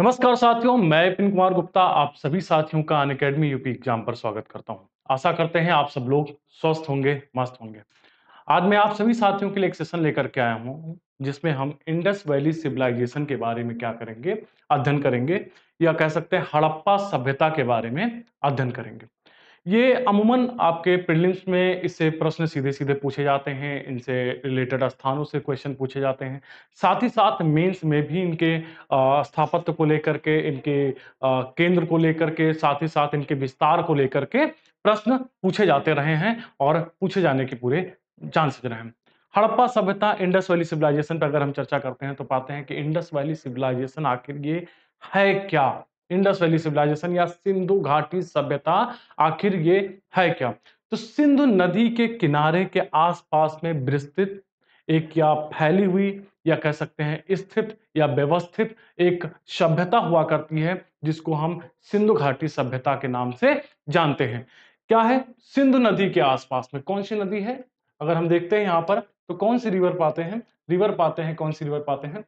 नमस्कार साथियों मैं विपिन कुमार गुप्ता आप सभी साथियों का अन अकेडमी यूपी एग्जाम पर स्वागत करता हूं आशा करते हैं आप सब लोग स्वस्थ होंगे मस्त होंगे आज मैं आप सभी साथियों के लिए एक सेशन लेकर के आया हूं जिसमें हम इंडस वैली सिविलाइजेशन के बारे में क्या करेंगे अध्ययन करेंगे या कह सकते हैं हड़प्पा सभ्यता के बारे में अध्ययन करेंगे ये अमूमन आपके प्रिलिम्स में इससे प्रश्न सीधे सीधे पूछे जाते हैं इनसे रिलेटेड स्थानों से क्वेश्चन पूछे जाते हैं साथ ही साथ मेंस में भी इनके स्थापत्य को लेकर के इनके केंद्र को लेकर के साथ ही साथ इनके विस्तार को लेकर के प्रश्न पूछे जाते रहे हैं और पूछे जाने के पूरे चांसेस रहे हैं हड़प्पा सभ्यता इंडस वैली सिविलाइजेशन पर अगर हम चर्चा करते हैं तो पाते हैं कि इंडस वैली सिविलाइजेशन आखिर ये है क्या इंडस वैली सिविलाइजेशन या सिंधु घाटी सभ्यता आखिर ये है क्या तो सिंधु नदी के किनारे के आसपास में विस्तृत एक या फैली हुई या कह सकते हैं स्थित या व्यवस्थित एक सभ्यता हुआ करती है जिसको हम सिंधु घाटी सभ्यता के नाम से जानते हैं क्या है सिंधु नदी के आसपास में कौन सी नदी है अगर हम देखते हैं यहाँ पर तो कौन सी रिवर पाते हैं रिवर पाते हैं कौन सी रिवर पाते हैं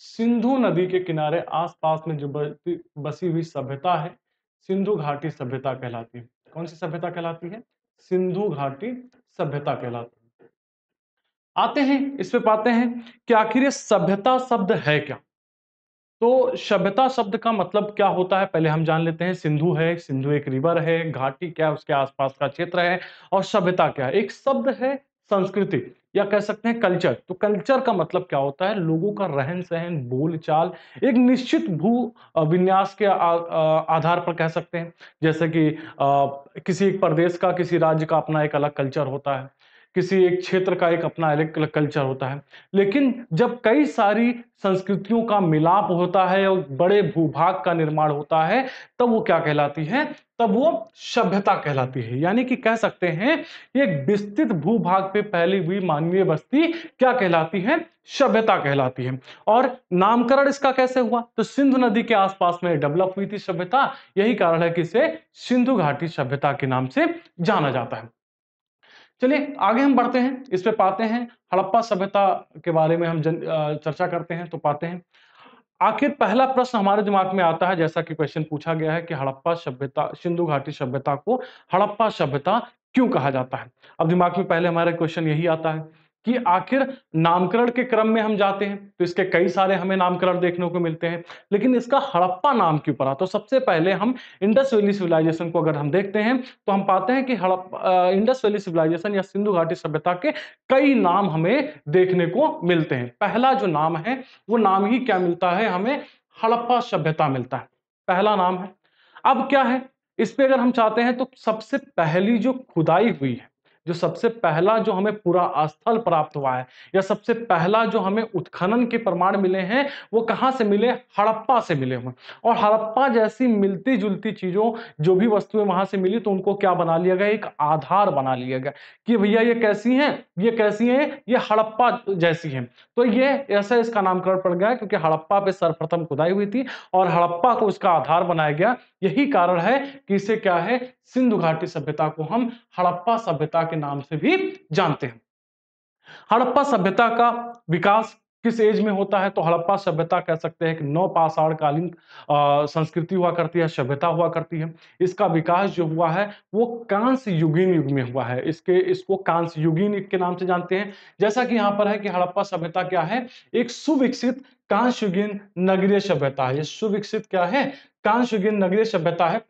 सिंधु नदी के किनारे आसपास में जो बसी हुई सभ्यता है सिंधु घाटी सभ्यता कहलाती है कौन सी सभ्यता कहलाती है सिंधु घाटी सभ्यता कहलाती है आते हैं इस पे पाते हैं कि आखिर ये सभ्यता शब्द है क्या तो सभ्यता शब्द का मतलब क्या होता है पहले हम जान लेते हैं सिंधु है सिंधु एक रिवर है घाटी क्या उसके आसपास का क्षेत्र है और सभ्यता क्या है एक शब्द है संस्कृति या कह सकते हैं कल्चर तो कल्चर का मतलब क्या होता है लोगों का रहन सहन बोलचाल एक निश्चित भू विन्यास के आ, आ, आधार पर कह सकते हैं जैसे कि आ, किसी एक प्रदेश का किसी राज्य का अपना एक अलग कल्चर होता है किसी एक क्षेत्र का एक अपना अलग अलग कल्चर होता है लेकिन जब कई सारी संस्कृतियों का मिलाप होता है और बड़े भूभाग का निर्माण होता है तब वो क्या कहलाती है तब वो सभ्यता कहलाती है यानी कि कह सकते हैं एक विस्तृत भूभाग पे फैली हुई मानवीय बस्ती क्या कहलाती है सभ्यता कहलाती है और नामकरण इसका कैसे हुआ तो सिंधु नदी के आसपास में डेवलप हुई थी सभ्यता यही कारण है कि इसे सिंधु घाटी सभ्यता के नाम से जाना जाता है चलिए आगे हम बढ़ते हैं इस पे पाते हैं हड़प्पा सभ्यता के बारे में हम जन चर्चा करते हैं तो पाते हैं आखिर पहला प्रश्न हमारे दिमाग में आता है जैसा कि क्वेश्चन पूछा गया है कि हड़प्पा सभ्यता सिंधु घाटी सभ्यता को हड़प्पा सभ्यता क्यों कहा जाता है अब दिमाग में पहले हमारा क्वेश्चन यही आता है कि आखिर नामकरण के क्रम में हम जाते हैं तो इसके कई सारे हमें नामकरण देखने को मिलते हैं लेकिन इसका हड़प्पा नाम क्यों पड़ा तो सबसे पहले हम इंडस वैली सिविलाइजेशन को अगर हम देखते हैं तो हम पाते हैं कि हड़प्पा इंडस वैली सिविलाइजेशन या सिंधु घाटी सभ्यता के कई नाम हमें देखने को मिलते हैं पहला जो नाम है वो नाम ही क्या मिलता है हमें हड़प्पा सभ्यता मिलता है पहला नाम है अब क्या है इस पर अगर हम चाहते हैं तो सबसे पहली जो खुदाई हुई है जो सबसे पहला जो हमें पूरा स्थल प्राप्त हुआ है या सबसे पहला जो हमें उत्खनन के प्रमाण मिले हैं वो कहाँ से मिले हड़प्पा से मिले हुए और हड़प्पा जैसी मिलती जुलती चीज़ों जो भी वस्तुएं वहां से मिली तो उनको क्या बना लिया गया एक आधार बना लिया गया कि भैया ये कैसी हैं ये कैसी हैं ये हड़प्पा जैसी हैं तो ये ऐसा इसका नामकरण पड़ गया क्योंकि हड़प्पा पे सर्वप्रथम खुदाई हुई थी और हड़प्पा को इसका आधार बनाया गया यही कारण है कि इसे क्या है सिंधु घाटी सभ्यता को हम हड़प्पा सभ्यता के नाम से भी जानते हैं हड़प्पा सभ्यता का विकास किस एज में होता है तो हड़प्पा सभ्यता कह सकते हैं कि नौ पाषाणकालीन संस्कृति हुआ करती है सभ्यता हुआ करती है इसका विकास जो हुआ है वो कांस्य युगीन युग में हुआ है इसके इसको कांस्य युगीन युग के नाम से जानते हैं जैसा कि यहाँ पर है कि हड़प्पा सभ्यता क्या है एक सुविकसित कांस्य युगीन नगरीय सभ्यता है ये सुविकसित क्या है कांस्य युगीन नगरीय सभ्यता है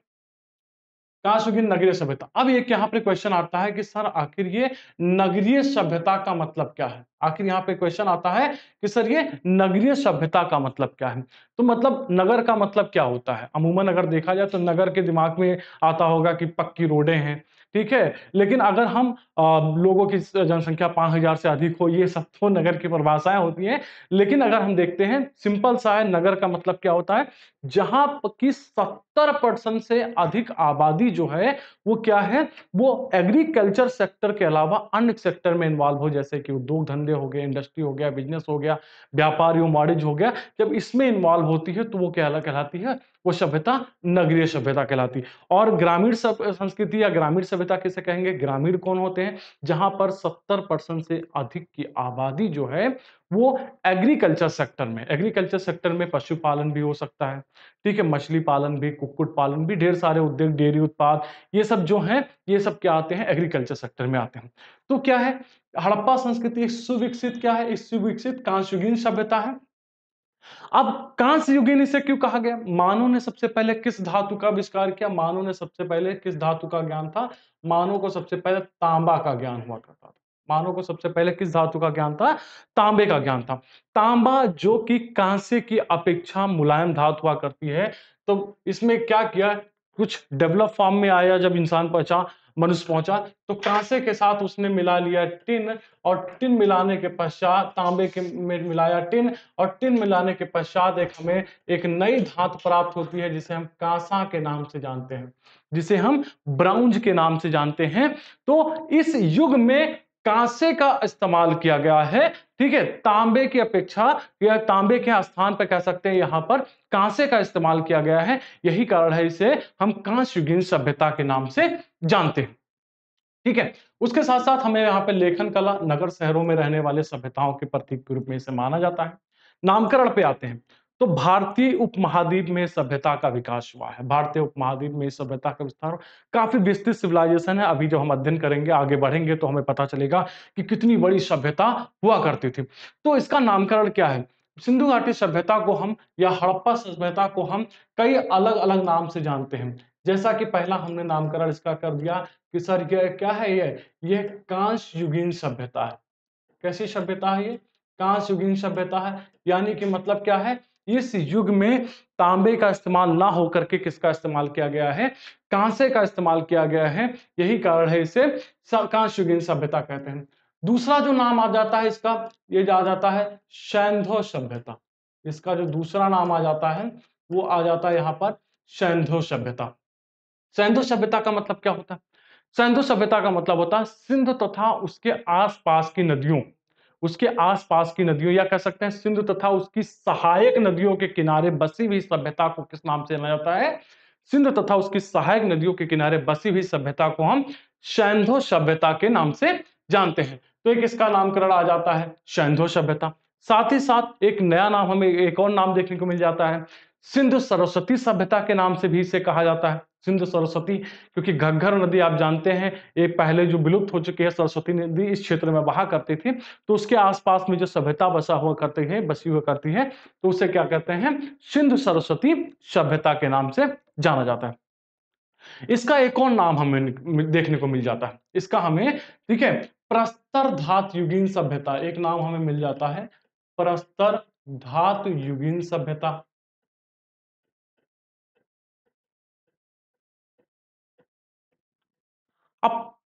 कांस्य नगरीय सभ्यता अब एक यहाँ पे क्वेश्चन आता है कि सर आखिर ये नगरीय सभ्यता का मतलब क्या है आखिर यहाँ पे क्वेश्चन आता है कि सर ये नगरीय सभ्यता का मतलब क्या है तो मतलब नगर का मतलब क्या होता है अमूमन अगर देखा जाए तो नगर के दिमाग में आता होगा कि पक्की रोडें हैं ठीक है लेकिन अगर हम आ, लोगों की जनसंख्या पांच हजार से अधिक हो ये तो नगर की परिभाषाएं होती हैं लेकिन अगर हम देखते हैं सिंपल सा है नगर का मतलब क्या होता है जहां की सत्तर परसेंट से अधिक आबादी जो है वो क्या है वो एग्रीकल्चर सेक्टर के अलावा अन्य सेक्टर में इन्वॉल्व हो जैसे कि उद्योग धंधे हो गए इंडस्ट्री हो गया बिजनेस हो गया व्यापार एवं वाणिज्य हो गया जब इसमें इन्वॉल्व होती है तो वो क्या कहलाती है वो सभ्यता नगरीय सभ्यता कहलाती और ग्रामीण संस्कृति या ग्रामीण सभ्यता किसे कहेंगे ग्रामीण कौन होते हैं जहां पर सत्तर परसेंट से अधिक की आबादी जो है वो एग्रीकल्चर सेक्टर में एग्रीकल्चर सेक्टर में पशुपालन भी हो सकता है ठीक है मछली पालन भी कुक्कुट पालन भी ढेर सारे उद्योग डेयरी उत्पाद ये सब जो है ये सब क्या आते हैं एग्रीकल्चर सेक्टर में आते हैं तो क्या है हड़प्पा संस्कृति सुविकसित क्या है सुविकसित कांशुगीन सभ्यता है अब कांस्य युगिन इसे क्यों कहा गया मानव ने सबसे पहले किस धातु का आविष्कार किया मानव ने सबसे पहले किस धातु का ज्ञान था मानव को सबसे पहले तांबा का ज्ञान हुआ करता था मानव को सबसे पहले किस धातु का ज्ञान था तांबे का ज्ञान था तांबा जो कि कांसे की अपेक्षा मुलायम धातु हुआ करती है तो इसमें क्या किया कुछ डेवलप फॉर्म में आया जब इंसान पहुंचा मनुष्य पहुंचा तो कांसे के साथ उसने मिला लिया टिन और टिन मिलाने के पश्चात तांबे के में मिलाया टिन और टिन मिलाने के पश्चात एक हमें एक नई धात प्राप्त होती है जिसे हम कांसा के नाम से जानते हैं जिसे हम ब्राउंज के नाम से जानते हैं तो इस युग में कांसे का इस्तेमाल किया गया है ठीक है तांबे की अपेक्षा या तांबे के स्थान पर कह सकते हैं यहाँ पर कांसे का इस्तेमाल किया गया है यही कारण है इसे हम कांस युगीन सभ्यता के नाम से जानते हैं ठीक है उसके साथ साथ हमें यहाँ पे लेखन कला नगर शहरों में रहने वाले सभ्यताओं के प्रतीक के रूप में इसे माना जाता है नामकरण पे आते हैं तो भारतीय उपमहाद्वीप में सभ्यता का विकास हुआ है भारतीय उपमहाद्वीप में सभ्यता का विस्तार काफी विस्तृत सिविलाइजेशन है अभी जब हम अध्ययन करेंगे आगे बढ़ेंगे तो हमें पता चलेगा कि कितनी बड़ी सभ्यता हुआ करती थी तो इसका नामकरण क्या है सिंधु घाटी सभ्यता को हम या हड़प्पा सभ्यता को हम कई अलग अलग नाम से जानते हैं जैसा कि पहला हमने नामकरण इसका कर दिया कि सर यह क्या है ये ये कांस युगीन सभ्यता है कैसी सभ्यता है ये कांस युगीन सभ्यता है यानी कि मतलब क्या है इस युग में तांबे का इस्तेमाल ना होकर के किसका इस्तेमाल किया गया है कांसे का इस्तेमाल किया गया है यही कारण है इसे कांस युगीन सभ्यता कहते हैं दूसरा जो नाम आ जाता है इसका ये आ जाता है शैंधो सभ्यता इसका जो दूसरा नाम आ जाता है वो आ जाता है यहाँ पर सैंधो सभ्यता सैंधो सभ्यता का मतलब क्या होता है सैंधो सभ्यता का मतलब होता है सिंध तथा उसके आसपास की नदियों उसके आसपास की नदियों या कह सकते हैं सिंधु तथा उसकी सहायक नदियों के किनारे बसी हुई सभ्यता को किस नाम से जाना जाता है सिंधु तथा उसकी सहायक नदियों के किनारे बसी हुई सभ्यता को हम शैंधो सभ्यता के नाम से जानते हैं तो एक इसका नामकरण आ जाता है शैंधो सभ्यता साथ ही साथ एक नया नाम हमें एक और नाम देखने को मिल जाता है सिंधु सरस्वती सभ्यता के नाम से भी इसे कहा जाता है सिंधु सरस्वती क्योंकि घग्घर नदी आप जानते हैं ये पहले जो विलुप्त हो चुकी है सरस्वती नदी इस क्षेत्र में बहा करती थी तो उसके आसपास में जो सभ्यता बसा हुआ करती है बसी हुआ करती है तो उसे क्या कहते हैं सिंधु सरस्वती सभ्यता के नाम से जाना जाता है इसका एक और नाम हमें देखने को मिल जाता है इसका हमें ठीक है प्रस्तर धात युगीन सभ्यता एक नाम हमें मिल जाता है प्रस्तर धातु युगीन सभ्यता अब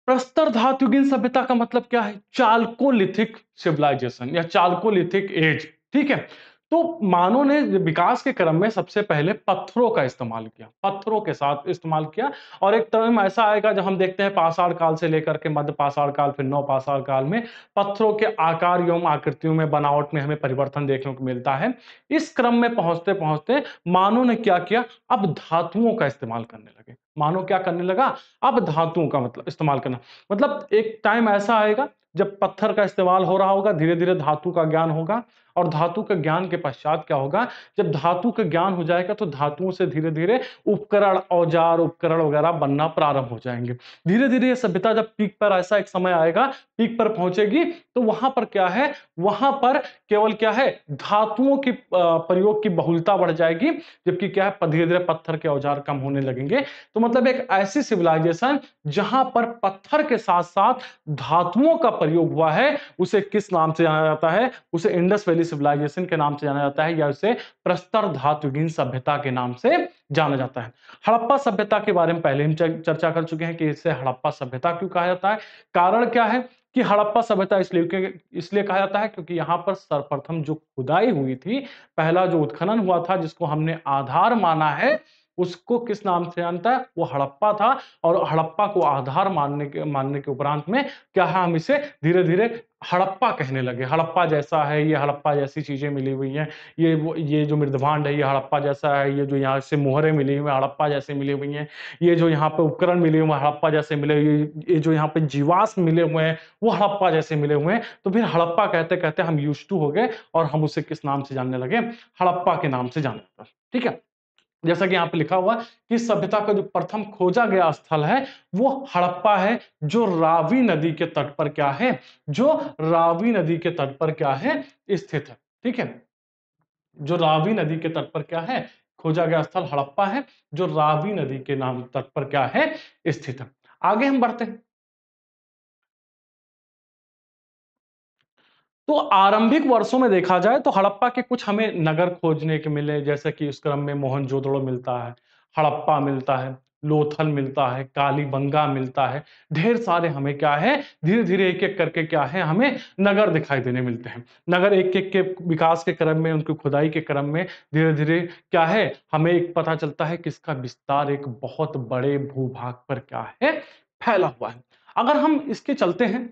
प्रस्तर धातुगिन सभ्यता का मतलब क्या है चालकोलिथिक सिविलाइजेशन या चालकोलिथिक एज ठीक है तो मानव ने विकास के क्रम में सबसे पहले पत्थरों का इस्तेमाल किया पत्थरों के साथ इस्तेमाल किया और एक टर्म ऐसा आएगा जब हम देखते हैं पाषाण काल से लेकर के मध्य पाषाण काल फिर नौ पाषाण काल में पत्थरों के आकार एवं आकृतियों में बनावट में हमें परिवर्तन देखने को मिलता है इस क्रम में पहुंचते पहुंचते मानव ने क्या किया अब धातुओं का इस्तेमाल करने लगे मानव क्या करने लगा अब धातुओं का मतलब इस्तेमाल करना मतलब एक टाइम ऐसा आएगा जब पत्थर का इस्तेमाल हो रहा होगा धीरे धीरे धातु का ज्ञान होगा और धातु के ज्ञान के पश्चात क्या होगा जब धातु का ज्ञान हो जाएगा तो धातुओं से धीरे धीरे उपकरण औजार उपकरण वगैरह बनना प्रारंभ हो जाएंगे धीरे धीरे ये सभ्यता जब पीक पर ऐसा एक समय आएगा पीक पर पहुंचेगी तो वहां पर क्या है वहां पर केवल क्या है धातुओं की प्रयोग की बहुलता बढ़ जाएगी जबकि क्या है धीरे धीरे पत्थर के औजार कम होने लगेंगे तो मतलब एक ऐसी सिविलाइजेशन जहां पर पत्थर के साथ साथ धातुओं का प्रयोग हुआ है उसे किस नाम से जाना जाता है उसे इंडस वैली वैली सिविलाइजेशन के नाम से जाना जाता है या उसे प्रस्तर धातुगीन सभ्यता के नाम से जाना जाता है हड़प्पा सभ्यता के बारे में पहले हम चर्चा कर चुके हैं कि इसे हड़प्पा सभ्यता क्यों कहा जाता है कारण क्या है कि हड़प्पा सभ्यता इसलिए इसलिए कहा जाता है क्योंकि यहाँ पर सर्वप्रथम जो खुदाई हुई थी पहला जो उत्खनन हुआ था जिसको हमने आधार माना है उसको किस नाम से जानता है वो हड़प्पा था और हड़प्पा को आधार मानने के मानने के उपरांत में क्या है हम इसे धीरे धीरे हड़प्पा कहने लगे हड़प्पा जैसा है ये हड़प्पा जैसी चीज़ें मिली हुई हैं ये वो ये जो मृदभांड है ये हड़प्पा जैसा है ये जो यहाँ से मोहरे मिली हुई हैं हड़प्पा जैसे मिली हुई हैं ये जो यहाँ पे उपकरण मिले हुए हैं हड़प्पा जैसे मिले हुए ये जो यहाँ पे जीवास मिले हुए हैं वो हड़प्पा जैसे मिले हुए हैं तो फिर हड़प्पा कहते कहते हम यूज टू हो गए और हम उसे किस नाम से जानने लगे हड़प्पा के नाम से जानने लगे ठीक है जैसा कि यहाँ पे लिखा हुआ कि सभ्यता का जो प्रथम खोजा गया स्थल है वो हड़प्पा है जो रावी नदी के तट पर क्या है जो रावी नदी के तट पर क्या है स्थित है ठीक है जो रावी नदी के तट पर क्या है खोजा गया स्थल हड़प्पा है जो रावी नदी के नाम तट पर क्या है स्थित है आगे हम बढ़ते हैं तो आरंभिक वर्षों में देखा जाए तो हड़प्पा के कुछ हमें नगर खोजने के मिले जैसे कि उस क्रम में मोहनजोदड़ो मिलता है हड़प्पा मिलता है लोथल मिलता है कालीबंगा मिलता है ढेर सारे हमें क्या है धीरे धीरे एक एक करके क्या है हमें नगर दिखाई देने मिलते हैं नगर एक एक के विकास के क्रम में उनकी खुदाई के क्रम में धीरे धीरे क्या है हमें एक पता चलता है कि इसका विस्तार एक बहुत बड़े भूभाग पर क्या है फैला हुआ है अगर हम इसके चलते हैं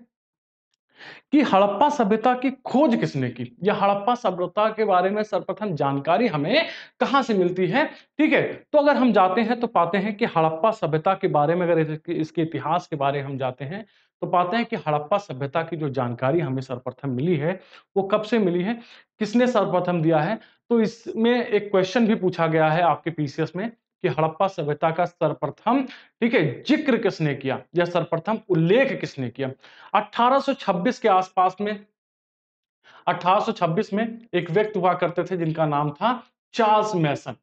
कि हड़प्पा सभ्यता की खोज किसने की या हड़प्पा सभ्यता के बारे में सर्वप्रथम जानकारी हमें कहां से मिलती है ठीक है तो अगर हम जाते हैं तो पाते हैं कि हड़प्पा सभ्यता के बारे में अगर इसके इतिहास के बारे में हम जाते हैं तो पाते हैं कि हड़प्पा सभ्यता की जो जानकारी हमें सर्वप्रथम मिली है वो कब से मिली है किसने सर्वप्रथम दिया है तो इसमें एक क्वेश्चन भी पूछा गया है आपके पीसीएस में कि हड़प्पा सभ्यता का सर्वप्रथम ठीक है जिक्र किसने किया या सर्वप्रथम उल्लेख किसने किया 1826 के आसपास में 1826 में एक व्यक्ति हुआ करते थे जिनका नाम था चार्ल्स मैसन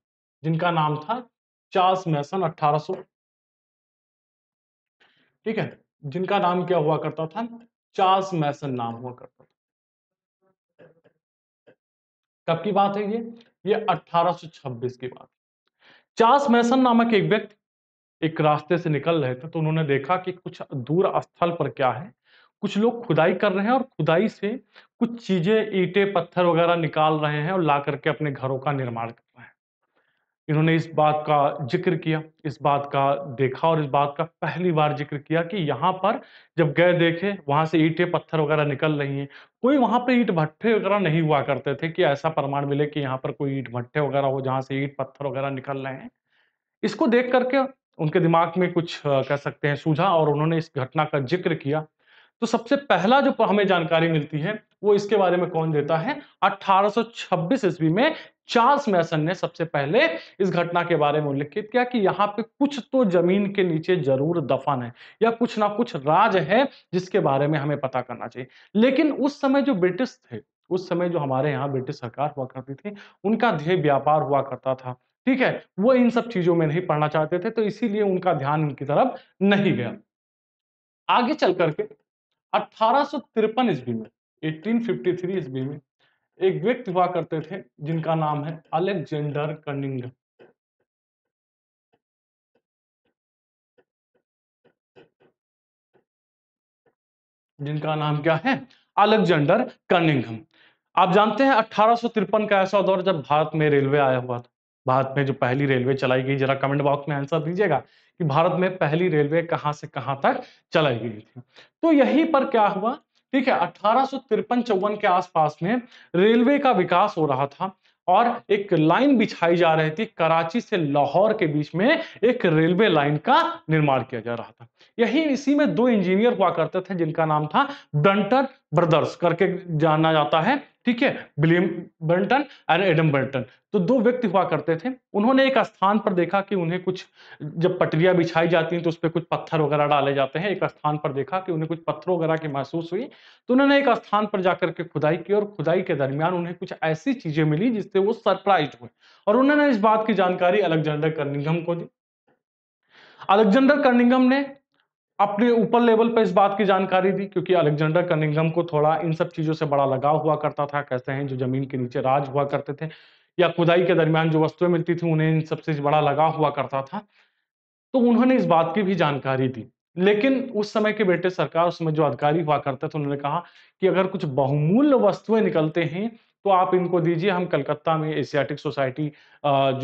जिनका नाम था चार्ल्स मैसन 1800 ठीक है जिनका नाम क्या हुआ करता था चार्ल्स मैसन नाम हुआ करता था कब की बात है ये ये 1826 की बात चार्ल्स मैसन नामक एक व्यक्ति एक रास्ते से निकल रहे थे तो उन्होंने देखा कि कुछ दूर स्थल पर क्या है कुछ लोग खुदाई कर रहे हैं और खुदाई से कुछ चीजें ईटे पत्थर वगैरह निकाल रहे हैं और ला करके अपने घरों का निर्माण कर रहे हैं इन्होंने इस बात का जिक्र किया इस बात का देखा और इस बात का पहली बार जिक्र किया कि यहाँ पर जब गए देखे वहां से ईटे पत्थर वगैरह निकल रही हैं कोई वहां पर ईट भट्टे वगैरह नहीं हुआ करते थे कि ऐसा प्रमाण मिले कि यहाँ पर कोई ईट भट्टे वगैरह हो जहाँ से ईट पत्थर वगैरह निकल रहे हैं इसको देख करके उनके दिमाग में कुछ कह सकते हैं सूझा और उन्होंने इस घटना का जिक्र किया तो सबसे पहला जो हमें जानकारी मिलती है वो इसके बारे में कौन देता है 1826 ईस्वी में चार्ल्स मैसन ने सबसे पहले इस घटना के बारे में उल्लेखित किया कि यहाँ पे कुछ तो जमीन के नीचे जरूर दफन है या कुछ ना कुछ राज है जिसके बारे में हमें पता करना चाहिए लेकिन उस समय जो ब्रिटिश थे उस समय जो हमारे यहाँ ब्रिटिश सरकार हुआ करती थी उनका ध्येय व्यापार हुआ करता था ठीक है वो इन सब चीजों में नहीं पढ़ना चाहते थे तो इसीलिए उनका ध्यान इनकी तरफ नहीं गया आगे चल करके अठारह ईस्वी में थ्री ईस्वी में एक व्यक्ति हुआ करते थे जिनका नाम है अलेक्जेंडर कनिंग जिनका नाम क्या है अलेक्जेंडर कनिंगम आप जानते हैं अठारह का ऐसा दौर जब भारत में रेलवे आया हुआ था भारत में जो पहली रेलवे चलाई गई जरा कमेंट बॉक्स में आंसर दीजिएगा कि भारत में पहली रेलवे कहां से कहां तक चलाई गई थी तो यहीं पर क्या हुआ ठीक है अठारह चौवन के आसपास में रेलवे का विकास हो रहा था और एक लाइन बिछाई जा रही थी कराची से लाहौर के बीच में एक रेलवे लाइन का निर्माण किया जा रहा था यही इसी में दो इंजीनियर हुआ करते थे जिनका नाम था डंटर ब्रदर्स करके जाना जाता है ठीक है William Burton and Adam Burton तो दो व्यक्ति हुआ करते थे उन्होंने एक स्थान पर देखा कि उन्हें कुछ जब पटरियां बिछाई जाती हैं तो उस पर कुछ पत्थर वगैरह डाले जाते हैं एक स्थान पर देखा कि उन्हें कुछ पत्थर वगैरह की महसूस हुई तो उन्होंने एक स्थान पर जाकर के खुदाई की और खुदाई के दरमियान उन्हें कुछ ऐसी चीजें मिली जिससे वो सरप्राइज हुए और उन्होंने इस बात की जानकारी अलेक्जेंडर कर्निंगम को दी अलेक्जेंडर कर्निंगम ने अपने ऊपर लेवल पर इस बात की जानकारी दी क्योंकि अलेक्जेंडर कनिंगम को थोड़ा इन सब चीज़ों से बड़ा लगाव हुआ करता था कहते हैं जो जमीन के नीचे राज हुआ करते थे या खुदाई के दरमियान जो वस्तुएं मिलती थी उन्हें इन सबसे बड़ा लगाव हुआ करता था तो उन्होंने इस बात की भी जानकारी दी लेकिन उस समय के बेटे सरकार उसमें जो अधिकारी हुआ करते थे उन्होंने कहा कि अगर कुछ बहुमूल्य वस्तुएं निकलते हैं तो आप इनको दीजिए हम कलकत्ता में एशियाटिक सोसाइटी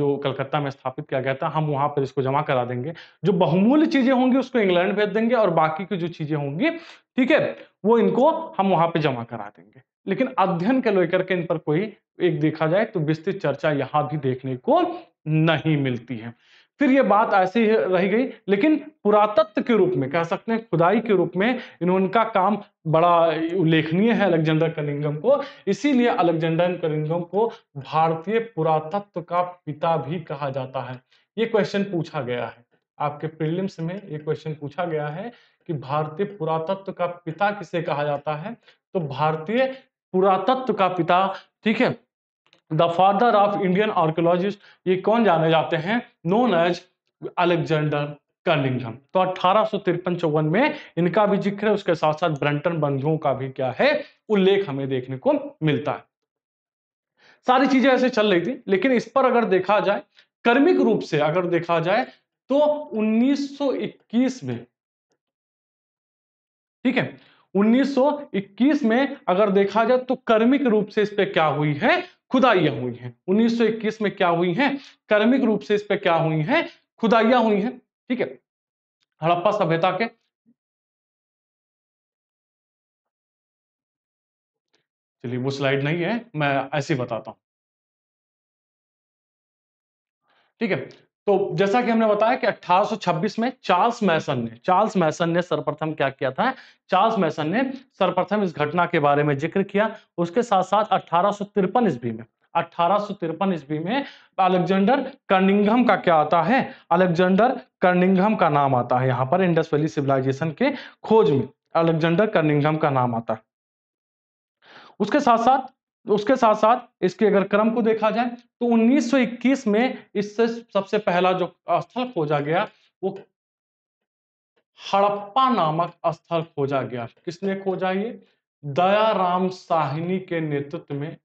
जो कलकत्ता में स्थापित किया गया था हम वहां पर इसको जमा करा देंगे जो बहुमूल्य चीज़ें होंगी उसको इंग्लैंड भेज देंगे और बाकी की जो चीज़ें होंगी ठीक है वो इनको हम वहां पर जमा करा देंगे लेकिन अध्ययन के लेकर के इन पर कोई एक देखा जाए तो विस्तृत चर्चा यहां भी देखने को नहीं मिलती है फिर ये बात ऐसे ही रही गई लेकिन पुरातत्व के रूप में कह सकते हैं खुदाई के रूप में इन्होंने काम बड़ा उल्लेखनीय है अलेक्जेंडर कलिंगम को इसीलिए अलेक्जेंडर कलिंगम को भारतीय पुरातत्व का पिता भी कहा जाता है ये क्वेश्चन पूछा गया है आपके प्रिलिम्स में ये क्वेश्चन पूछा गया है कि भारतीय पुरातत्व का पिता किसे कहा जाता है तो भारतीय पुरातत्व का पिता ठीक है the father of Indian archaeologist ये कौन जाने जाते हैं नोन एज अलेक्जेंडर कर्लिंगम तो अठारह सौ में इनका भी जिक्र है उसके साथ साथ ब्रंटन बंधुओं का भी क्या है उल्लेख हमें देखने को मिलता है सारी चीजें ऐसे चल रही थी लेकिन इस पर अगर देखा जाए कर्मिक रूप से अगर देखा जाए तो 1921 में ठीक है 1921 में अगर देखा जाए तो कर्मिक रूप से इस पे क्या हुई है खुदाइयां हुई हैं 1921 में क्या हुई हैं कर्मिक रूप से इस पे क्या हुई हैं खुदाइयां हुई हैं ठीक है हड़प्पा सभ्यता के चलिए वो स्लाइड नहीं है मैं ऐसे बताता हूं ठीक है तो जैसा कि हमने बताया कि 1826 में चार्ल्स मैसन ने चार्ल्स मैसन ने सर्वप्रथम क्या किया था चार्ल्स मैसन ने सर्वप्रथम इस घटना के बारे में जिक्र किया उसके साथ साथ अठारह ईस्वी में अठारह ईस्वी में अलेक्जेंडर कर्निंगम का क्या आता है अलेक्जेंडर कर्निंगम का नाम आता है यहाँ पर इंडस वैली सिविलाइजेशन के खोज में अलेक्जेंडर कर्निंगम का नाम आता है उसके साथ साथ तो उसके साथ साथ इसके अगर क्रम को देखा जाए तो 1921 में इससे सबसे पहला जो स्थल खोजा गया वो हड़प्पा नामक स्थल खोजा गया किसने खोजा ये दयाराम साहनी के नेतृत्व में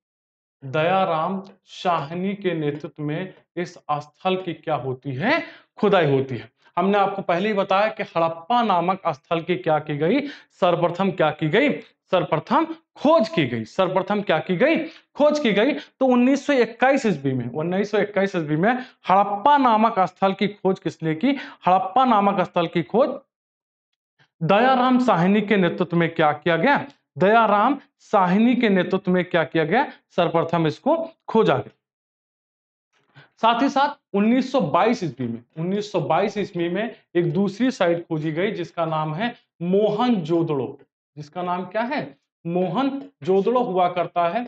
दयाराम शाहनी के नेतृत्व में इस स्थल की क्या होती है खुदाई होती है हमने आपको पहले ही बताया कि हड़प्पा नामक स्थल की क्या की गई सर्वप्रथम क्या की गई सर्वप्रथम खोज की गई सर्वप्रथम क्या की गई खोज की गई तो 1921 ईस्वी में 1921 ईस्वी में हड़प्पा नामक स्थल की खोज किसने की हड़प्पा नामक स्थल की खोज दयाराम साहिनी के नेतृत्व में क्या किया गया दयाराम साहिनी के नेतृत्व में क्या किया गया सर्वप्रथम इसको खोजा गया साथ ही साथ 1922 ईस्वी में 1922 ईस्वी में एक दूसरी साइट खोजी गई जिसका नाम है मोहन जोदड़ो जिसका नाम क्या है मोहन जोदड़ो हुआ करता है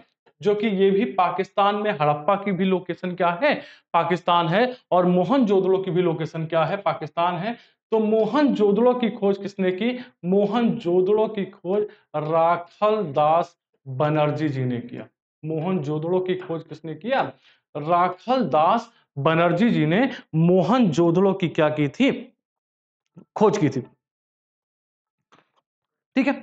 जो कि ये भी पाकिस्तान में हड़प्पा की भी लोकेशन क्या है पाकिस्तान है और मोहन जोदड़ो की भी लोकेशन क्या है पाकिस्तान है तो मोहन जोदड़ो की खोज किसने की मोहन जोदड़ो की खोज राखल दास बनर्जी जी ने किया मोहन जोदड़ो की खोज किसने किया राखल दास बनर्जी जी ने मोहन जोदड़ो की क्या की थी खोज की थी ठीक है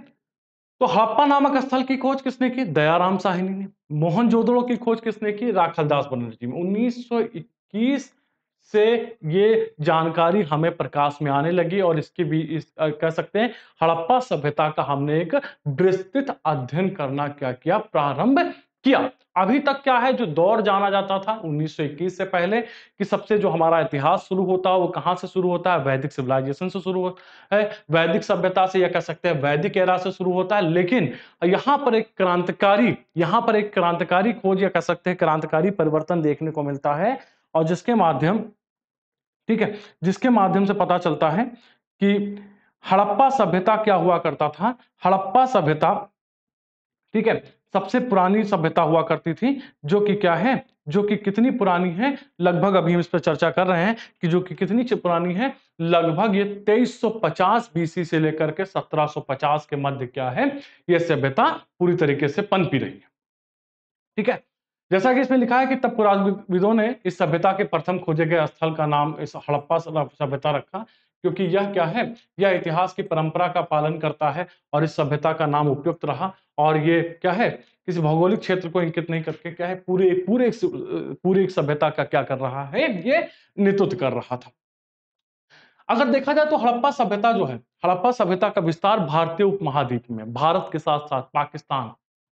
तो हड़प्पा नामक स्थल की खोज किसने की दयाराम साहिनी ने मोहनजोदड़ो की खोज किसने की राखल दास बनर्जी में 1921 से ये जानकारी हमें प्रकाश में आने लगी और इसकी भी इस, आ, कह सकते हैं हड़प्पा सभ्यता का हमने एक विस्तृत अध्ययन करना क्या किया प्रारंभ किया अभी तक क्या है जो दौर जाना जाता था 1921 से पहले कि सबसे जो हमारा इतिहास शुरू होता है वो कहां से शुरू होता है वैदिक सिविलाइजेशन से शुरू होता है वैदिक सभ्यता से या कह सकते हैं वैदिक एरा से शुरू होता है लेकिन यहां पर एक क्रांतिकारी यहां पर एक क्रांतिकारी खोज या कह सकते हैं क्रांतिकारी परिवर्तन देखने को मिलता है और जिसके माध्यम ठीक है जिसके माध्यम से पता चलता है कि हड़प्पा सभ्यता क्या हुआ करता था हड़प्पा सभ्यता ठीक है सबसे पुरानी सभ्यता हुआ करती थी जो कि क्या है जो कि कितनी पुरानी है लगभग अभी हम इस पर चर्चा कर रहे हैं कि जो कि कितनी पुरानी है लगभग ये 2350 बीसी से लेकर के 1750 के मध्य क्या है ये सभ्यता पूरी तरीके से पनपी रही है ठीक है जैसा कि इसमें लिखा है कि तब पुराविदों ने इस सभ्यता के प्रथम खोजे गए स्थल का नाम इस हड़प्पा सभ्यता रखा क्योंकि यह क्या है यह इतिहास की परंपरा का पालन करता है और इस सभ्यता का नाम उपयुक्त रहा और ये क्या है किसी भौगोलिक क्षेत्र को इंकित नहीं करके क्या है पूरे पूरे पूरे एक सभ्यता का क्या कर रहा है ये नेतृत्व कर रहा था अगर देखा जाए तो हड़प्पा सभ्यता जो है हड़प्पा सभ्यता का विस्तार भारतीय उपमहाद्वीप में भारत के साथ साथ पाकिस्तान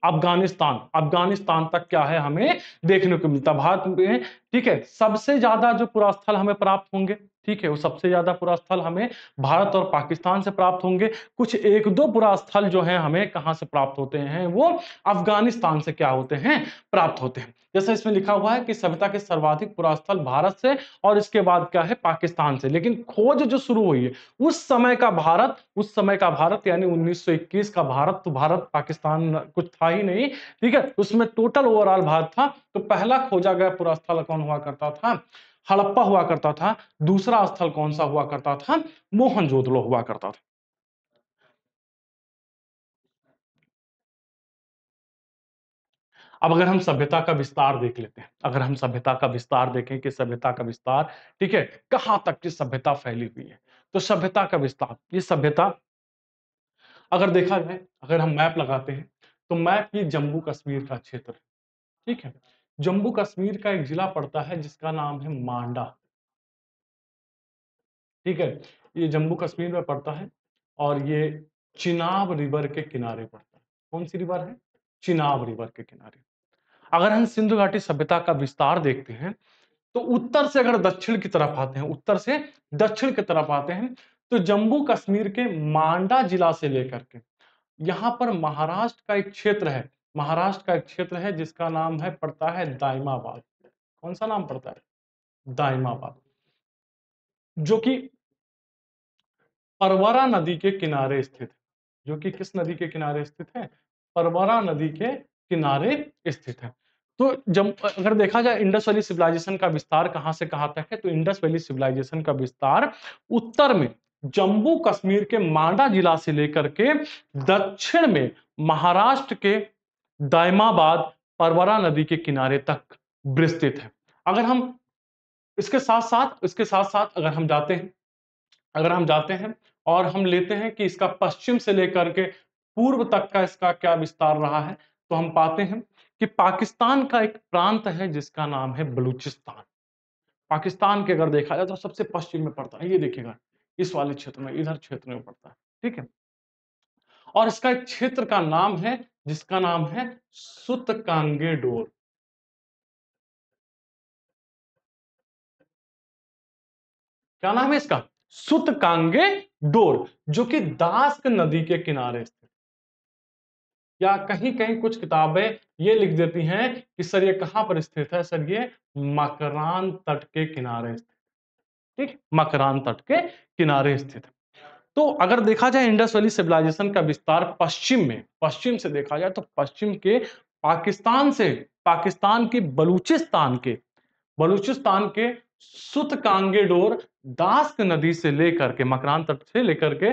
अफगानिस्तान अफगानिस्तान तक क्या है हमें देखने को मिलता भारत में ठीक है सबसे ज्यादा जो पुरास्थल हमें प्राप्त होंगे ठीक है वो सबसे ज्यादा पुरास्थल हमें भारत और पाकिस्तान से प्राप्त होंगे कुछ एक दो पुरास्थल जो है हमें कहाँ से प्राप्त होते हैं वो अफगानिस्तान से क्या होते हैं प्राप्त होते हैं जैसे इसमें लिखा हुआ है कि सभ्यता के सर्वाधिक पुरास्थल भारत से और इसके बाद क्या है पाकिस्तान से लेकिन खोज जो शुरू हुई है उस समय का भारत उस समय का भारत यानी 1921 का भारत तो भारत पाकिस्तान कुछ था ही नहीं ठीक है उसमें टोटल ओवरऑल भारत था तो पहला खोजा गया पुरास्थल कौन हुआ करता था हड़प्पा हुआ करता था दूसरा स्थल कौन सा हुआ करता था मोहनजोदड़ो हुआ करता था अब अगर हम सभ्यता का विस्तार देख लेते हैं अगर हम सभ्यता का विस्तार देखें कि सभ्यता का विस्तार ठीक है कहां तक की सभ्यता फैली हुई है तो सभ्यता का विस्तार ये सभ्यता अगर देखा जाए अगर हम मैप लगाते हैं तो मैप ये जम्मू कश्मीर का क्षेत्र ठीक है जम्मू कश्मीर का एक जिला पड़ता है जिसका नाम है मांडा ठीक है ये जम्मू कश्मीर में पड़ता है और ये चिनाब रिवर के किनारे पड़ता है कौन सी रिवर है चिनाब रिवर के किनारे अगर हम सिंधु घाटी सभ्यता का विस्तार देखते हैं तो उत्तर से अगर दक्षिण की तरफ आते हैं उत्तर से दक्षिण की तरफ आते हैं तो जम्मू कश्मीर के मांडा जिला से लेकर के यहां पर महाराष्ट्र का एक क्षेत्र है महाराष्ट्र का एक क्षेत्र है जिसका नाम है पड़ता है दाइमाबाद कौन सा नाम पड़ता है दाइमाबाद जो कि परवरा नदी के किनारे स्थित है जो कि किस नदी के किनारे स्थित है परवरा नदी के किनारे स्थित है तो जब अगर देखा जाए इंडस वैली सिविलाइजेशन का विस्तार कहां से कहां तक है तो इंडस वैली सिविलाइजेशन का विस्तार उत्तर में जम्मू कश्मीर के मांडा जिला से लेकर के दक्षिण में महाराष्ट्र के दायमाबाद परवरा नदी के किनारे तक विस्तृत है अगर हम इसके साथ साथ इसके साथ साथ अगर हम जाते हैं अगर हम जाते हैं और हम लेते हैं कि इसका पश्चिम से लेकर के पूर्व तक का इसका क्या विस्तार रहा है तो हम पाते हैं कि पाकिस्तान का एक प्रांत है जिसका नाम है बलूचिस्तान पाकिस्तान के अगर देखा जाए तो सबसे पश्चिम में पड़ता है ये देखिएगा इस वाले क्षेत्र में इधर क्षेत्र में पड़ता है ठीक है और इसका एक क्षेत्र का नाम है जिसका नाम है सुत कांगे डोर क्या नाम है इसका सुत कांगे डोर जो कि दास्क नदी के किनारे स्थित या कहीं कहीं कुछ किताबें ये लिख देती हैं कि सर ये कहां पर स्थित है सर ये मकरान तट के किनारे स्थित ठीक मकरान तट के किनारे स्थित है तो अगर देखा जाए इंडस वैली सिविलाइजेशन का विस्तार पश्चिम में पश्चिम से देखा जाए तो पश्चिम के पाकिस्तान से पाकिस्तान के बलूचिस्तान के बलूचिस्तान के सुत कांगेडोर दास्क नदी से लेकर के मकरान तट से लेकर के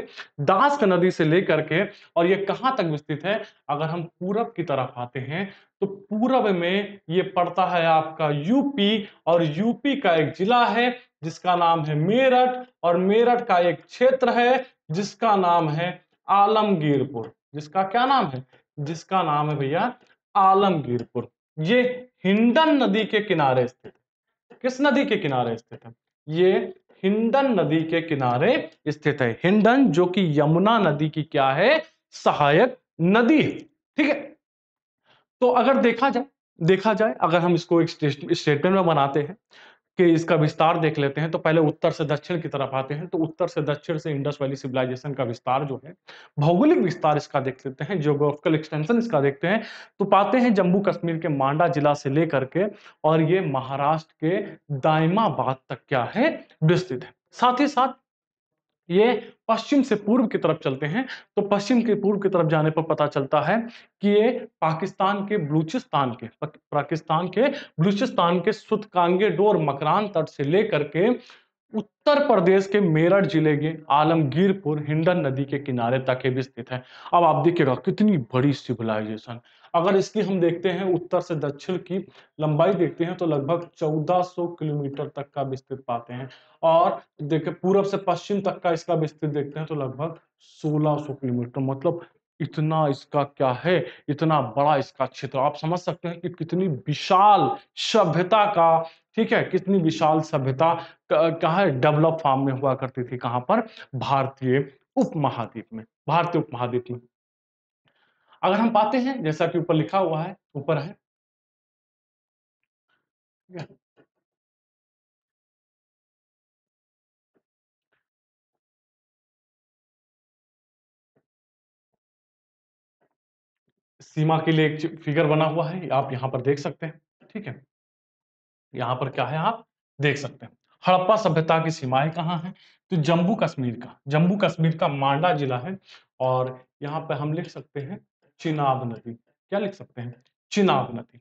दास्क नदी से लेकर के और ये कहाँ तक विस्तृत है अगर हम पूरब की तरफ आते हैं तो पूरब में ये पड़ता है आपका यूपी और यूपी का एक जिला है जिसका नाम है मेरठ और मेरठ का एक क्षेत्र है जिसका नाम है आलमगीरपुर जिसका क्या नाम है जिसका नाम है भैया आलमगीरपुर ये हिंडन नदी के किनारे स्थित है किस नदी के किनारे स्थित है ये हिंडन नदी के किनारे स्थित है हिंडन जो कि यमुना नदी की क्या है सहायक नदी है ठीक है तो अगर देखा जाए देखा जाए अगर हम इसको एक स्टेटमेंट में बनाते हैं के इसका विस्तार देख लेते हैं तो पहले उत्तर से दक्षिण की तरफ आते हैं तो उत्तर से दक्षिण से इंडस वैली सिविलाइजेशन का विस्तार जो है भौगोलिक विस्तार इसका देख लेते हैं जियोग्राफिकल एक्सटेंशन इसका देखते हैं तो पाते हैं जम्मू कश्मीर के मांडा जिला से लेकर के और ये महाराष्ट्र के दायमाबाद तक क्या है विस्तृत है साथ ही साथ ये पश्चिम से पूर्व की तरफ चलते हैं तो पश्चिम के पूर्व की तरफ जाने पर पता चलता है कि ये पाकिस्तान के बलूचिस्तान के पाकिस्तान के बलूचिस्तान के सुतकांगे डोर मकरान तट से लेकर के उत्तर प्रदेश के मेरठ जिले के आलमगीरपुर हिंडन नदी के किनारे तक ये भी स्थित है अब आप देखिएगा कितनी बड़ी सिविलाइजेशन अगर इसकी हम देखते हैं उत्तर से दक्षिण की लंबाई देखते हैं तो लगभग 1400 किलोमीटर तक का विस्तृत पाते हैं और देखे पूर्व से पश्चिम तक का इसका विस्तृत देखते हैं तो लगभग 1600 किलोमीटर तो मतलब इतना इसका क्या है इतना बड़ा इसका क्षेत्र आप समझ सकते हैं कि कितनी विशाल सभ्यता का ठीक है कितनी विशाल सभ्यता कहा है डेवलप फार्म में हुआ करती थी कहाँ पर भारतीय उपमहाद्वीप में भारतीय उपमहाद्वीप में अगर हम पाते हैं जैसा कि ऊपर लिखा हुआ है ऊपर है सीमा के लिए एक फिगर बना हुआ है आप यहां पर देख सकते हैं ठीक है यहां पर क्या है आप देख सकते हैं हड़प्पा सभ्यता की सीमाएं कहाँ हैं तो जम्मू कश्मीर का जम्मू कश्मीर का मांडा जिला है और यहाँ पे हम लिख सकते हैं चिनाब नदी क्या लिख सकते हैं चिनाब नदी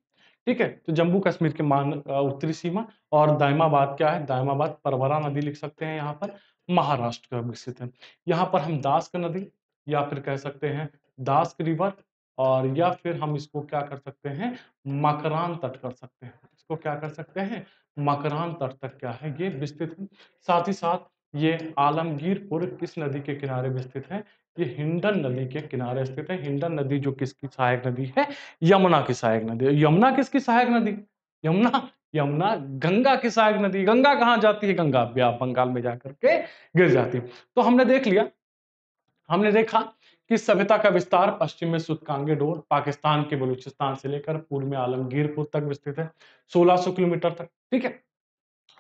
ठीक है तो जम्मू कश्मीर के मान उत्तरी सीमा और दायमाबाद क्या है दायमाबाद परवरा नदी लिख सकते हैं यहाँ पर महाराष्ट्र का विकसित है यहाँ पर हम दास्क नदी या फिर कह सकते हैं दास्क रिवर और या फिर हम इसको क्या कर सकते हैं मकरान तट कर सकते हैं इसको क्या कर सकते हैं मकरान तट तक क्या है ये विस्तृत है साथ ही साथ ये आलमगीरपुर किस नदी के किनारे में स्थित है ये हिंडन नदी के किनारे स्थित है हिंडन नदी जो किसकी सहायक नदी है यमुना की सहायक नदी यमुना किसकी सहायक नदी यमुना यमुना गंगा की सहायक नदी गंगा कहाँ जाती है गंगा बंगाल में जाकर के गिर जाती है तो हमने देख लिया हमने देखा कि सभ्यता का विस्तार पश्चिम में सुतकांगे डोर पाकिस्तान के बलूचिस्तान से लेकर पूर्व में आलमगीरपुर तक विस्तृत है सोलह किलोमीटर तक ठीक है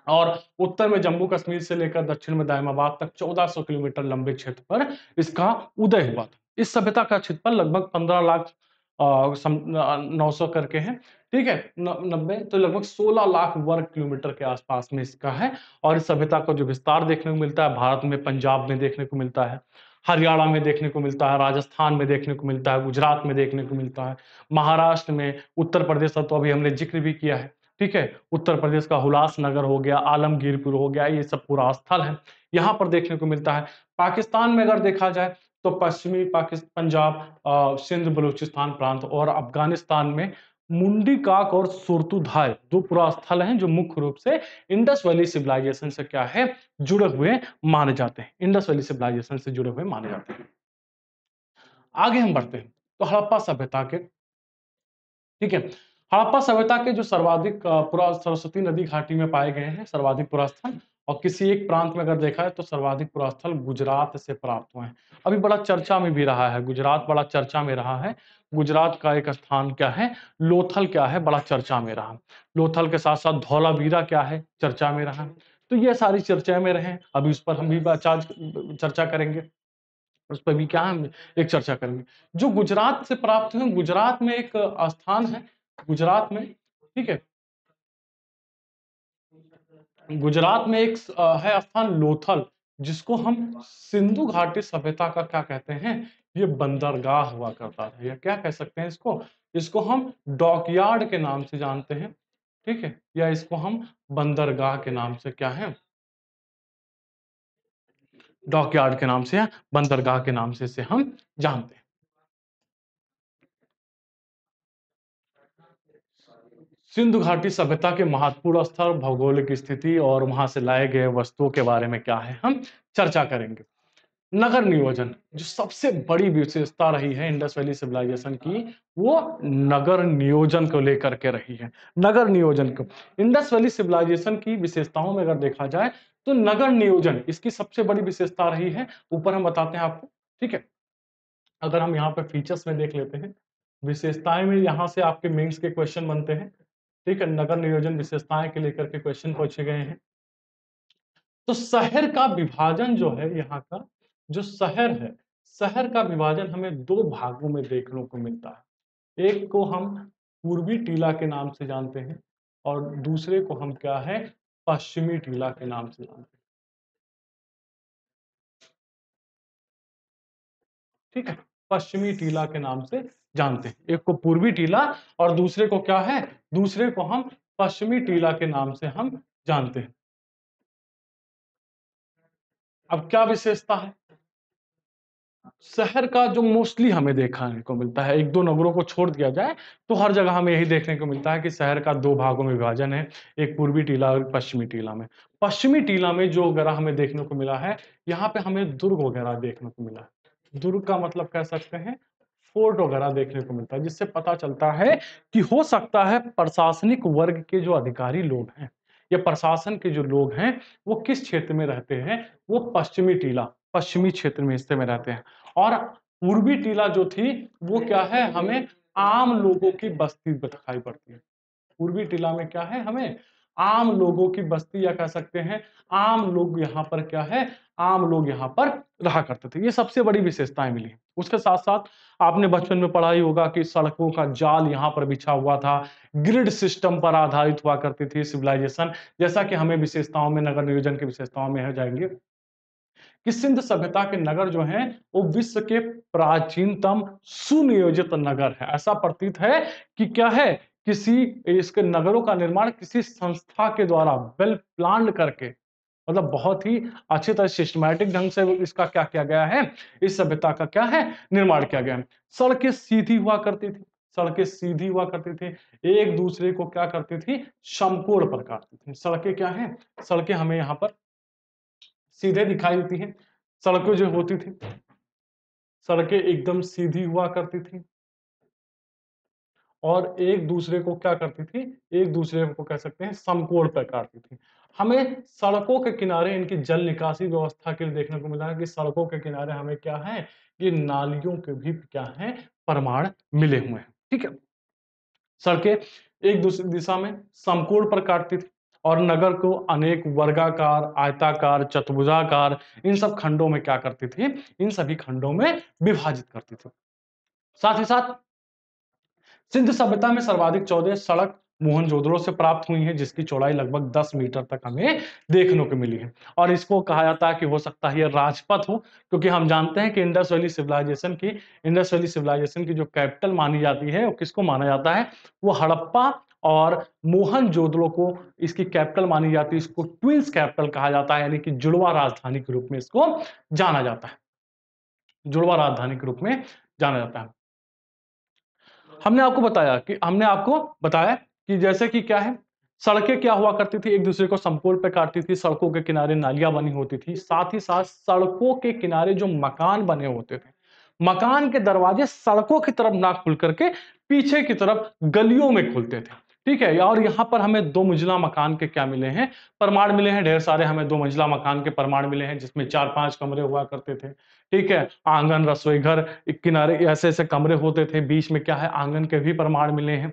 और उत्तर में जम्मू कश्मीर से लेकर दक्षिण में दायमाबाद तक 1400 किलोमीटर लंबे क्षेत्र पर इसका उदय हुआ था इस सभ्यता का क्षेत्र लगभग 15 लाख नौ सौ करके हैं ठीक है नब्बे तो लगभग 16 लाख वर्ग किलोमीटर के आसपास में इसका है और इस सभ्यता का जो विस्तार देखने को मिलता है भारत में पंजाब में देखने को मिलता है हरियाणा में देखने को मिलता है राजस्थान में देखने को मिलता है गुजरात में देखने को मिलता है महाराष्ट्र में उत्तर प्रदेश का तो अभी हमने जिक्र भी किया है ठीक है उत्तर प्रदेश का हुलास नगर हो गया आलमगीरपुर हो गया ये सब पूरा स्थल है यहाँ पर देखने को मिलता है पाकिस्तान में अगर देखा जाए तो पश्चिमी पाकिस्तान पंजाब सिंध बलूचिस्तान प्रांत और अफगानिस्तान में मुंडी काक और सुरतुधाय दो पूरा स्थल हैं जो मुख्य रूप से इंडस वैली सिविलाइजेशन से क्या है जुड़े हुए माने जाते हैं इंडस वैली सिविलाइजेशन से जुड़े हुए माने जाते हैं आगे हम बढ़ते हैं तो हड़प्पा सभ्यता के ठीक है हड़प्पा सभ्यता के जो सर्वाधिक सरस्वती नदी घाटी में पाए गए हैं सर्वाधिक पुरास्थल और किसी एक प्रांत में अगर देखा है तो सर्वाधिक पुरास्थल गुजरात से प्राप्त हुए हैं अभी बड़ा चर्चा में भी रहा है गुजरात बड़ा चर्चा में रहा है गुजरात का एक स्थान क्या है लोथल क्या है बड़ा चर्चा में रहा लोथल के साथ साथ धौलावीरा क्या है चर्चा में रहा तो ये सारी चर्चाएं में रहे अभी उस पर हम भी चर्चा करेंगे उस पर भी क्या है एक चर्चा करेंगे जो गुजरात से प्राप्त हुए गुजरात में एक स्थान है गुजरात में ठीक है गुजरात में एक है स्थान लोथल जिसको हम सिंधु घाटी सभ्यता का क्या कहते हैं ये बंदरगाह हुआ करता था या क्या कह सकते हैं इसको इसको हम डॉकयार्ड के नाम से जानते हैं ठीक है या इसको हम बंदरगाह के नाम से क्या है डॉकयार्ड के नाम से या बंदरगाह के नाम से इसे हम जानते हैं सिंधु घाटी सभ्यता के महत्वपूर्ण स्थल भौगोलिक स्थिति और वहां से लाए गए वस्तुओं के बारे में क्या है हम चर्चा करेंगे नगर नियोजन जो सबसे बड़ी विशेषता रही है इंडस वैली सिविलाइजेशन की वो नगर नियोजन को लेकर के रही है नगर नियोजन को इंडस वैली सिविलाइजेशन की विशेषताओं में अगर देखा जाए तो नगर नियोजन इसकी सबसे बड़ी विशेषता रही है ऊपर हम बताते हैं आपको ठीक है अगर हम यहाँ पे फीचर्स में देख लेते हैं विशेषताएं में यहाँ से आपके मेन्स के क्वेश्चन बनते हैं ठीक है नगर नियोजन विशेषताएं के लेकर के क्वेश्चन पूछे गए हैं तो शहर का विभाजन जो है यहाँ का जो शहर है शहर का विभाजन हमें दो भागों में देखने को मिलता है एक को हम पूर्वी टीला के नाम से जानते हैं और दूसरे को हम क्या है पश्चिमी टीला के नाम से जानते हैं ठीक है पश्चिमी टीला के नाम से जानते हैं एक को पूर्वी टीला और दूसरे को क्या है दूसरे को हम पश्चिमी टीला के नाम से हम जानते हैं अब क्या विशेषता है शहर का जो मोस्टली हमें देखने को मिलता है एक दो नगरों को छोड़ दिया जाए तो हर जगह हमें यही देखने को मिलता है कि शहर का दो भागों में विभाजन है एक पूर्वी टीला और पश्चिमी टीला में पश्चिमी टीला में जो वगैरह हमें देखने को मिला है यहाँ पे हमें दुर्ग वगैरह देखने को मिला है दुर्ग का मतलब कह सकते हैं फोर्ट वगैरह देखने को मिलता है जिससे पता चलता है कि हो सकता है प्रशासनिक वर्ग के जो अधिकारी लोग हैं या प्रशासन के जो लोग हैं वो किस क्षेत्र में रहते हैं वो पश्चिमी टीला पश्चिमी क्षेत्र में हिस्से में रहते हैं और पूर्वी टीला जो थी वो क्या है हमें आम लोगों की बस्ती दिखाई पड़ती है पूर्वी टीला में क्या है हमें आम लोगों की बस्ती या कह सकते हैं आम लोग यहाँ पर क्या है आम लोग यहाँ पर रहा करते थे ये सबसे बड़ी विशेषताएं मिली उसके साथ साथ आपने बचपन में पढ़ा ही होगा कि सड़कों का जाल यहाँ पर बिछा हुआ था ग्रिड सिस्टम पर आधारित हुआ करती थी सिविलाइजेशन जैसा कि हमें विशेषताओं में नगर नियोजन की विशेषताओं में है जाएंगे कि सिंध सभ्यता के नगर जो हैं वो विश्व के प्राचीनतम सुनियोजित नगर है ऐसा प्रतीत है कि क्या है किसी इसके नगरों का निर्माण किसी संस्था के द्वारा वेल प्लान करके मतलब बहुत ही अच्छी तरह सिस्टमैटिक ढंग से इसका क्या किया गया है इस सभ्यता का क्या है निर्माण किया गया है सड़कें सीधी हुआ करती थी सड़कें सीधी हुआ करती थी एक दूसरे को क्या करती थी समकोण पर काटती थी सड़कें क्या है सड़कें हमें यहाँ पर सीधे दिखाई देती हैं सड़कें जो होती थी सड़कें एकदम सीधी हुआ करती थी और एक दूसरे को क्या करती थी एक दूसरे को कह सकते हैं समकोण पर काटती थी हमें सड़कों के किनारे इनकी जल निकासी व्यवस्था के लिए देखने को मिला है कि सड़कों के किनारे हमें क्या है कि नालियों के भी क्या है प्रमाण मिले हुए हैं ठीक है सड़कें एक दूसरी दिशा में समकोण पर काटती थी और नगर को अनेक वर्गाकार आयताकार चतुर्भुजाकार इन सब खंडों में क्या करती थी इन सभी खंडों में विभाजित करती थी साथ ही साथ सिंधु सभ्यता में सर्वाधिक चौदह सड़क मोहनजोदड़ो से प्राप्त हुई है जिसकी चौड़ाई लगभग 10 मीटर तक हमें देखने को मिली है और इसको कहा जाता है कि हो सकता है यह राजपथ हो क्योंकि हम जानते हैं कि इंडस वैली सिविलाइजेशन की इंडस वैली सिविलाइजेशन की जो कैपिटल मानी जाती है वो किसको माना जाता है वो हड़प्पा और मोहन जोदड़ो को इसकी कैपिटल मानी जाती है इसको ट्विंस कैपिटल कहा जाता है यानी कि जुड़वा राजधानी के रूप में इसको जाना जाता है जुड़वा राजधानी के रूप में जाना जाता है हमने आपको बताया कि हमने आपको बताया कि जैसे कि क्या है सड़कें क्या हुआ करती थी एक दूसरे को समकोल पे काटती थी सड़कों के किनारे नालियां बनी होती थी साथ ही साथ सड़कों के किनारे जो मकान बने होते थे मकान के दरवाजे सड़कों की तरफ ना खुल करके पीछे की तरफ गलियों में खुलते थे ठीक है और यहाँ पर हमें दो मंजिला मकान के क्या मिले हैं प्रमाण मिले हैं ढेर सारे हमें दो मंजिला मकान के प्रमाण मिले हैं जिसमें चार पांच कमरे हुआ करते थे ठीक है आंगन रसोई घर किनारे ऐसे ऐसे कमरे होते थे बीच में क्या है आंगन के भी प्रमाण मिले हैं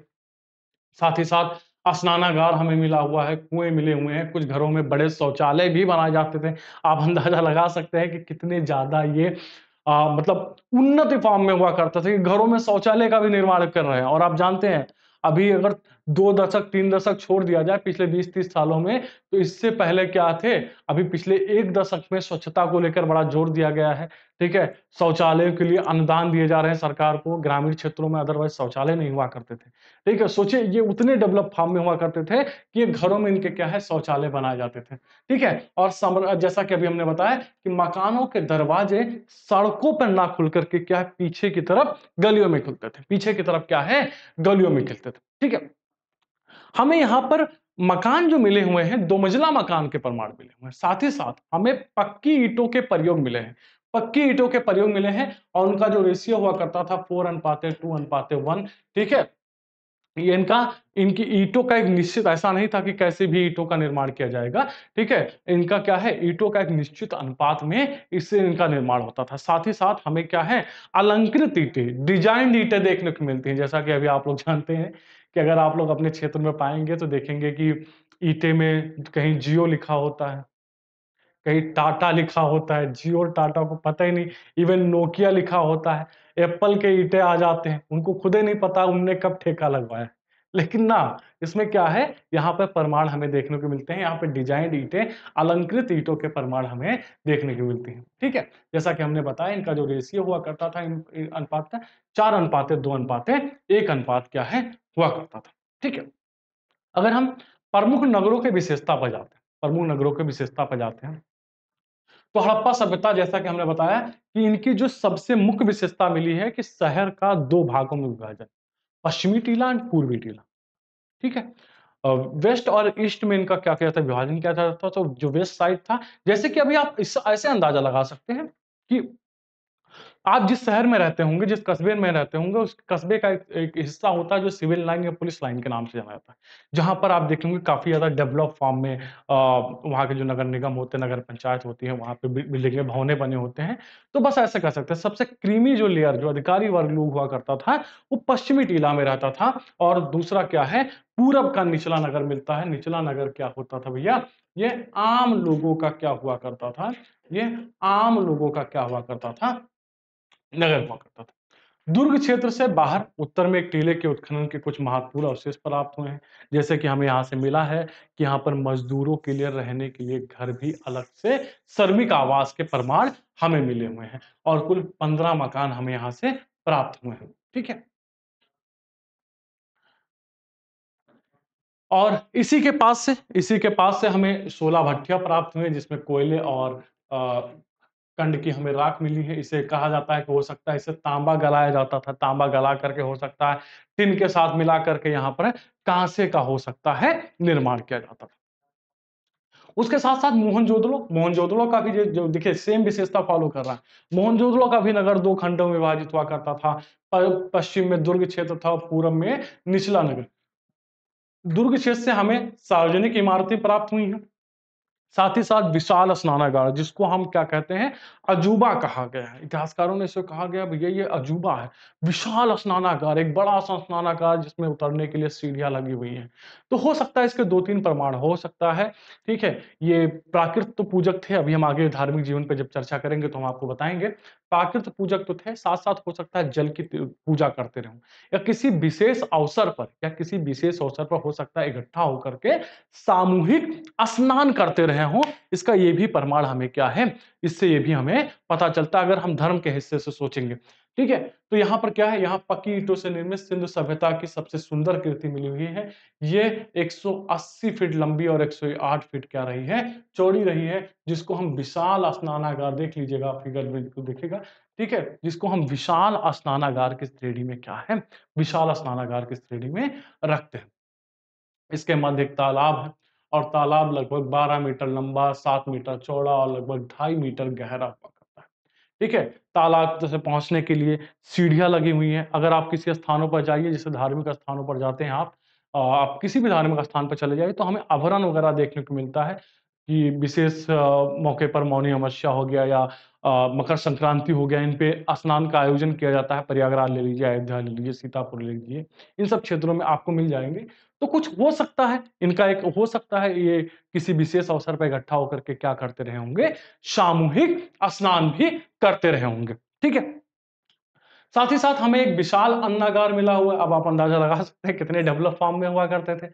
साथ ही साथ स्नानागार हमें मिला हुआ है कुएं मिले हुए हैं कुछ घरों में बड़े शौचालय भी बनाए जाते थे आप अंदाजा लगा सकते हैं कि कितने ज्यादा ये आ, मतलब उन्नति फॉर्म में हुआ करता था कि घरों में शौचालय का भी निर्माण कर रहे हैं और आप जानते हैं अभी अगर दो दशक तीन दशक छोड़ दिया जाए पिछले 20-30 सालों में तो इससे पहले क्या थे अभी पिछले एक दशक में स्वच्छता को लेकर बड़ा जोर दिया गया है ठीक है शौचालयों के लिए अनुदान दिए जा रहे हैं सरकार को ग्रामीण क्षेत्रों में अदरवाइज शौचालय नहीं हुआ करते थे ठीक है सोचिए ये उतने डेवलप फार्म में हुआ करते थे कि घरों में इनके क्या है शौचालय बनाए जाते थे ठीक है और जैसा कि अभी हमने बताया कि मकानों के दरवाजे सड़कों पर ना खुल करके क्या है पीछे की तरफ गलियों में खुलते थे पीछे की तरफ क्या है गलियों में खिलते थे ठीक है हमें यहाँ पर मकान जो मिले हुए हैं दो मंजिला मकान के प्रमाण मिले हुए हैं साथ ही साथ हमें पक्की ईटों के प्रयोग मिले हैं पक्की ईटों के प्रयोग मिले हैं और उनका जो रेशियो हुआ करता था फोर अनुपाते टू अनुपाते वन ठीक है ये इनका इनकी ईटों का एक निश्चित ऐसा नहीं था कि कैसे भी ईटों का निर्माण किया जाएगा ठीक है इनका क्या है ईटों का एक निश्चित अनुपात में इससे इनका निर्माण होता था साथ ही साथ हमें क्या है अलंकृत ईटे डिजाइंड ईटें देखने को मिलती हैं जैसा कि अभी आप लोग जानते हैं कि अगर आप लोग अपने क्षेत्र में पाएंगे तो देखेंगे कि ईटे में कहीं जियो लिखा होता है कहीं टाटा लिखा होता है जियो टाटा को पता ही नहीं इवन नोकिया लिखा होता है एप्पल के ईटे आ जाते हैं उनको खुद ही नहीं पता उनने कब ठेका लगवाया लेकिन ना इसमें क्या है यहाँ पर प्रमाण हमें देखने को मिलते हैं यहाँ पर डिजाइंड ईटें अलंकृत ईटों के प्रमाण हमें देखने को मिलती हैं ठीक है जैसा कि हमने बताया इनका जो रेशियो हुआ करता था अनुपात का चार अनुपात दो अनुपात एक अनुपात क्या है हुआ करता था ठीक है अगर हम प्रमुख नगरों के विशेषता पर जाते हैं प्रमुख नगरों के विशेषता पर जाते हैं तो हड़प्पा सभ्यता जैसा कि हमने बताया कि इनकी जो सबसे मुख्य विशेषता मिली है कि शहर का दो भागों में विभाजन पश्चिमी टीला एंड पूर्वी टीला ठीक है वेस्ट और ईस्ट में इनका क्या किया था विभाजन किया था तो जो वेस्ट साइड था जैसे कि अभी आप इस ऐसे अंदाजा लगा सकते हैं कि आप जिस शहर में रहते होंगे जिस कस्बे में रहते होंगे उस कस्बे का एक, एक हिस्सा होता है जो सिविल लाइन या पुलिस लाइन के नाम से जाना जाता है जहां पर आप देखेंगे काफ़ी ज़्यादा डेवलप फॉर्म में वहां के जो नगर निगम होते हैं नगर पंचायत होती है वहां पे बिल्डिंगें भवने बने होते हैं तो बस ऐसे कह सकते हैं सबसे क्रीमी जो लेयर जो अधिकारी वर्ग लोग हुआ करता था वो पश्चिमी टीला में रहता था और दूसरा क्या है पूरब का निचला नगर मिलता है निचला नगर क्या होता था भैया ये आम लोगों का क्या हुआ करता था ये आम लोगों का क्या हुआ करता था नगर हुआ करता था दुर्ग क्षेत्र से बाहर उत्तर में एक टीले के उत्खनन के कुछ महत्वपूर्ण अवशेष प्राप्त हुए हैं जैसे कि हमें यहाँ से मिला है कि यहाँ पर मजदूरों के लिए रहने के लिए घर भी अलग से श्रमिक आवास के प्रमाण हमें मिले हुए हैं और कुल पंद्रह मकान हमें यहाँ से प्राप्त हुए हैं ठीक है और इसी के पास से इसी के पास से हमें सोलह भट्टिया प्राप्त हुए जिसमें कोयले और कंड की हमें राख मिली है इसे कहा जाता है कि हो सकता है इसे तांबा गलाया जाता था तांबा गला करके हो सकता है टिन के साथ मिला करके यहाँ पर कांसे का हो सकता है निर्माण किया जाता था उसके साथ साथ मोहनजोदड़ो मोहनजोदड़ो का भी जो देखिए सेम विशेषता फॉलो कर रहा है मोहनजोदड़ो का भी नगर दो खंडों में विभाजित हुआ करता था पश्चिम में दुर्ग क्षेत्र था पूर्व में निचला नगर दुर्ग क्षेत्र से हमें सार्वजनिक इमारतें प्राप्त हुई हैं साथ ही साथ विशाल स्नानागार जिसको हम क्या कहते हैं अजूबा कहा गया है इतिहासकारों ने इसे कहा गया भैया ये अजूबा है विशाल स्नानागार एक बड़ा सा स्नानागार जिसमें उतरने के लिए सीढ़ियां लगी हुई हैं तो हो सकता है इसके दो तीन प्रमाण हो सकता है ठीक है ये प्राकृत तो पूजक थे अभी हम आगे धार्मिक जीवन पर जब चर्चा करेंगे तो हम आपको बताएंगे प्राकृत पूजक तो थे साथ साथ हो सकता है जल की पूजा करते रहे या किसी विशेष अवसर पर या किसी विशेष अवसर पर हो सकता है इकट्ठा होकर के सामूहिक स्नान करते रहे रहे हो इसका ये भी प्रमाण हमें क्या है इससे ये भी हमें पता चलता है अगर हम धर्म के हिस्से से सोचेंगे ठीक है तो यहाँ पर क्या है यहाँ पक्की ईटों से निर्मित सिंधु सभ्यता की सबसे सुंदर कृति मिली हुई है ये 180 फीट लंबी और 108 फीट क्या रही है चौड़ी रही है जिसको हम विशाल स्नानागार देख लीजिएगा फिगर में बिल्कुल देखेगा ठीक है जिसको हम विशाल स्नानागार की श्रेणी में क्या है विशाल स्नानागार की श्रेणी में रखते हैं इसके मध्य एक तालाब है और तालाब लगभग 12 मीटर लंबा 7 मीटर चौड़ा और लगभग ढाई मीटर गहरा हुआ करता है ठीक है तालाब जैसे पहुंचने के लिए सीढ़ियां लगी हुई हैं अगर आप किसी स्थानों पर जाइए जैसे धार्मिक स्थानों पर जाते हैं आप आप किसी भी धार्मिक स्थान पर चले जाइए तो हमें अभरण वगैरह देखने को मिलता है कि विशेष मौके पर मौनी अमस्या हो गया या मकर संक्रांति हो गया इन पे स्नान का आयोजन किया जाता है प्रयागराज ले लीजिए अयोध्या ले लीजिए सीतापुर ले लीजिए इन सब क्षेत्रों में आपको मिल जाएंगे तो कुछ हो सकता है इनका एक हो सकता है ये किसी विशेष अवसर पर इकट्ठा होकर के क्या करते रहे होंगे सामूहिक स्नान भी करते रहे होंगे ठीक है साथ ही साथ हमें एक विशाल अन्नागार मिला हुआ अब आप अंदाजा लगा सकते हैं कितने डेवलप फार्म में हुआ करते थे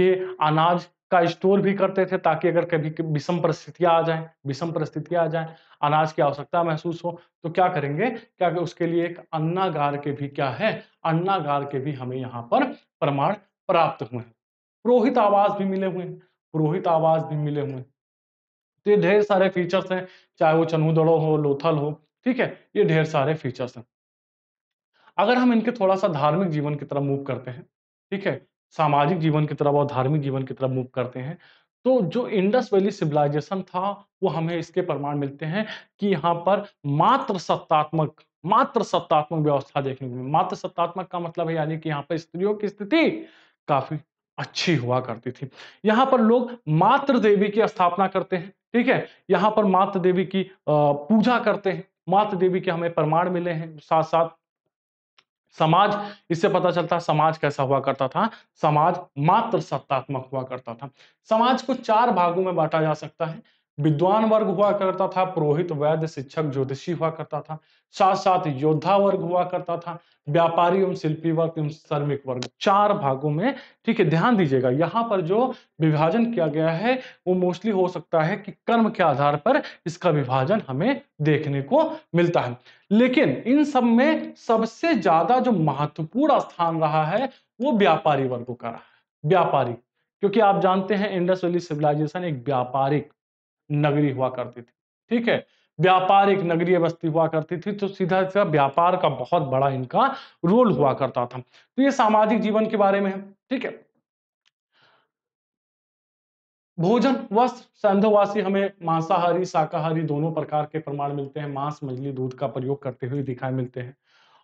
ये अनाज का स्टोर भी करते थे ताकि अगर कभी विषम परिस्थितियां आ जाए विषम परिस्थितियां आ जाए अनाज की आवश्यकता महसूस हो तो क्या करेंगे क्या उसके लिए एक अन्नागार के भी क्या है अन्नागार के भी हमें यहाँ पर प्रमाण प्राप्त हुए हैं पुरोहित आवास भी मिले हुए हैं पुरोहित आवास भी मिले हुए हैं तो ये ढेर सारे फीचर्स हैं चाहे वो चनुदड़ो हो लोथल हो ठीक है ये ढेर सारे फीचर्स हैं अगर हम इनके थोड़ा सा धार्मिक जीवन की तरफ मूव करते हैं ठीक है सामाजिक जीवन की तरफ और धार्मिक जीवन की तरफ मूव करते हैं तो जो इंडस वैली सिविलाइजेशन था वो हमें इसके प्रमाण मिलते हैं कि यहाँ पर मात्र सत्तात्मक मात्र सत्तात्मक व्यवस्था देखने को मिली मात्र सत्तात्मक का मतलब है यानी कि यहाँ पर स्त्रियों की स्थिति काफी अच्छी हुआ करती थी यहाँ पर लोग मात्र देवी की स्थापना करते हैं ठीक है यहाँ पर मात्र देवी की पूजा करते हैं मात्र देवी के हमें प्रमाण मिले हैं साथ साथ समाज इससे पता चलता है समाज कैसा हुआ करता था समाज मात्र सत्तात्मक हुआ करता था समाज को चार भागों में बांटा जा सकता है विद्वान वर्ग हुआ करता था पुरोहित वैद्य शिक्षक ज्योतिषी हुआ करता था साथ साथ योद्धा वर्ग हुआ करता था व्यापारी एवं शिल्पी वर्ग एवं श्रमिक वर्ग चार भागों में ठीक है ध्यान दीजिएगा यहाँ पर जो विभाजन किया गया है वो मोस्टली हो सकता है कि कर्म के आधार पर इसका विभाजन हमें देखने को मिलता है लेकिन इन सब में सबसे ज्यादा जो महत्वपूर्ण स्थान रहा है वो व्यापारी वर्गों का रहा है व्यापारी क्योंकि आप जानते हैं इंडस वैली सिविलाइजेशन एक व्यापारिक नगरी हुआ करती थी ठीक है व्यापार एक नगरीय बस्ती हुआ करती थी तो सीधा सीधा व्यापार का बहुत बड़ा इनका रोल हुआ करता था तो ये सामाजिक जीवन के बारे में है ठीक है भोजन वस्त्र संधवासी हमें मांसाहारी शाकाहारी दोनों प्रकार के प्रमाण मिलते हैं मांस मछली दूध का प्रयोग करते हुए दिखाई मिलते हैं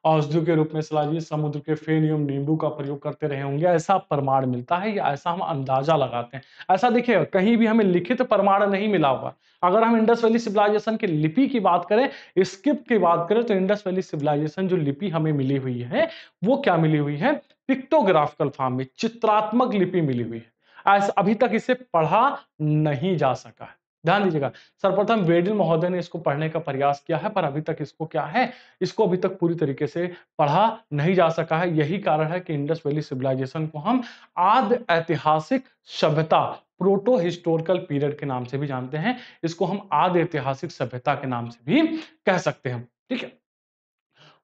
औषधियों के रूप में सलाजी समुद्र के फेन एवं नींबू का प्रयोग करते रहे होंगे ऐसा प्रमाण मिलता है या ऐसा हम अंदाजा लगाते हैं ऐसा देखिए कहीं भी हमें लिखित प्रमाण नहीं मिला हुआ अगर हम इंडस वैली सिविलाइजेशन की लिपि की बात करें स्क्रिप्ट की बात करें तो इंडस वैली सिविलाइजेशन जो लिपि हमें मिली हुई है वो क्या मिली हुई है पिक्टोग्राफिकल फॉर्म में चित्रात्मक लिपि मिली हुई है अभी तक इसे पढ़ा नहीं जा सका है ध्यान दीजिएगा सर्वप्रथम वेडिन महोदय ने इसको पढ़ने का प्रयास किया है पर अभी तक इसको क्या है इसको अभी तक पूरी तरीके से पढ़ा नहीं जा सका है यही कारण है कि इंडस वैली सिविलाइजेशन को हम आद ऐतिहासिक सभ्यता प्रोटो हिस्टोरिकल पीरियड के नाम से भी जानते हैं इसको हम आद ऐतिहासिक सभ्यता के नाम से भी कह सकते हैं ठीक है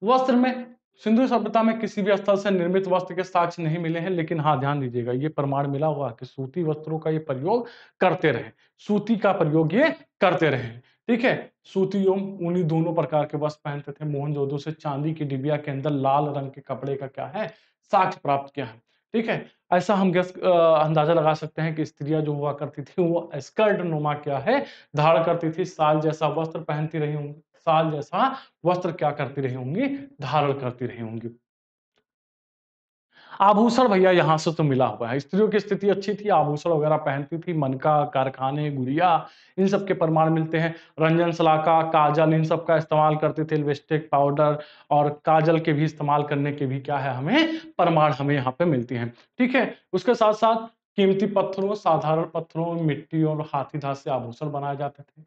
वस्त्र में सिंधु सभ्यता में किसी भी स्थल से निर्मित वस्त्र के साक्ष्य नहीं मिले हैं लेकिन हाँ ध्यान दीजिएगा ये प्रमाण मिला हुआ कि सूती वस्त्रों का ये प्रयोग करते रहे सूती का प्रयोग ये करते रहे ठीक है सूती एवं ऊनी दोनों प्रकार के वस्त्र पहनते थे मोहनजोदड़ो से चांदी की डिबिया के अंदर लाल रंग के कपड़े का क्या है साक्ष प्राप्त किया है ठीक है ऐसा हम गैस अंदाजा लगा सकते हैं कि स्त्रियां जो हुआ करती थी वो स्कर्ट नुमा क्या है धारण करती थी साल जैसा वस्त्र पहनती रही होंगी साल जैसा वस्त्र क्या करती रही होंगी धारण करती रही होंगी आभूषण भैया यहाँ से तो मिला हुआ है स्त्रियों की स्थिति अच्छी थी आभूषण वगैरह पहनती थी मनका कारखाने गुड़िया इन सब के प्रमाण मिलते हैं रंजन सलाका काजल इन सब का इस्तेमाल करते थे लिपस्टिक पाउडर और काजल के भी इस्तेमाल करने के भी क्या है हमें प्रमाण हमें यहाँ पे मिलती हैं ठीक है उसके साथ साथ कीमती पत्थरों साधारण पत्थरों मिट्टी और हाथी धात से आभूषण बनाए जाते थे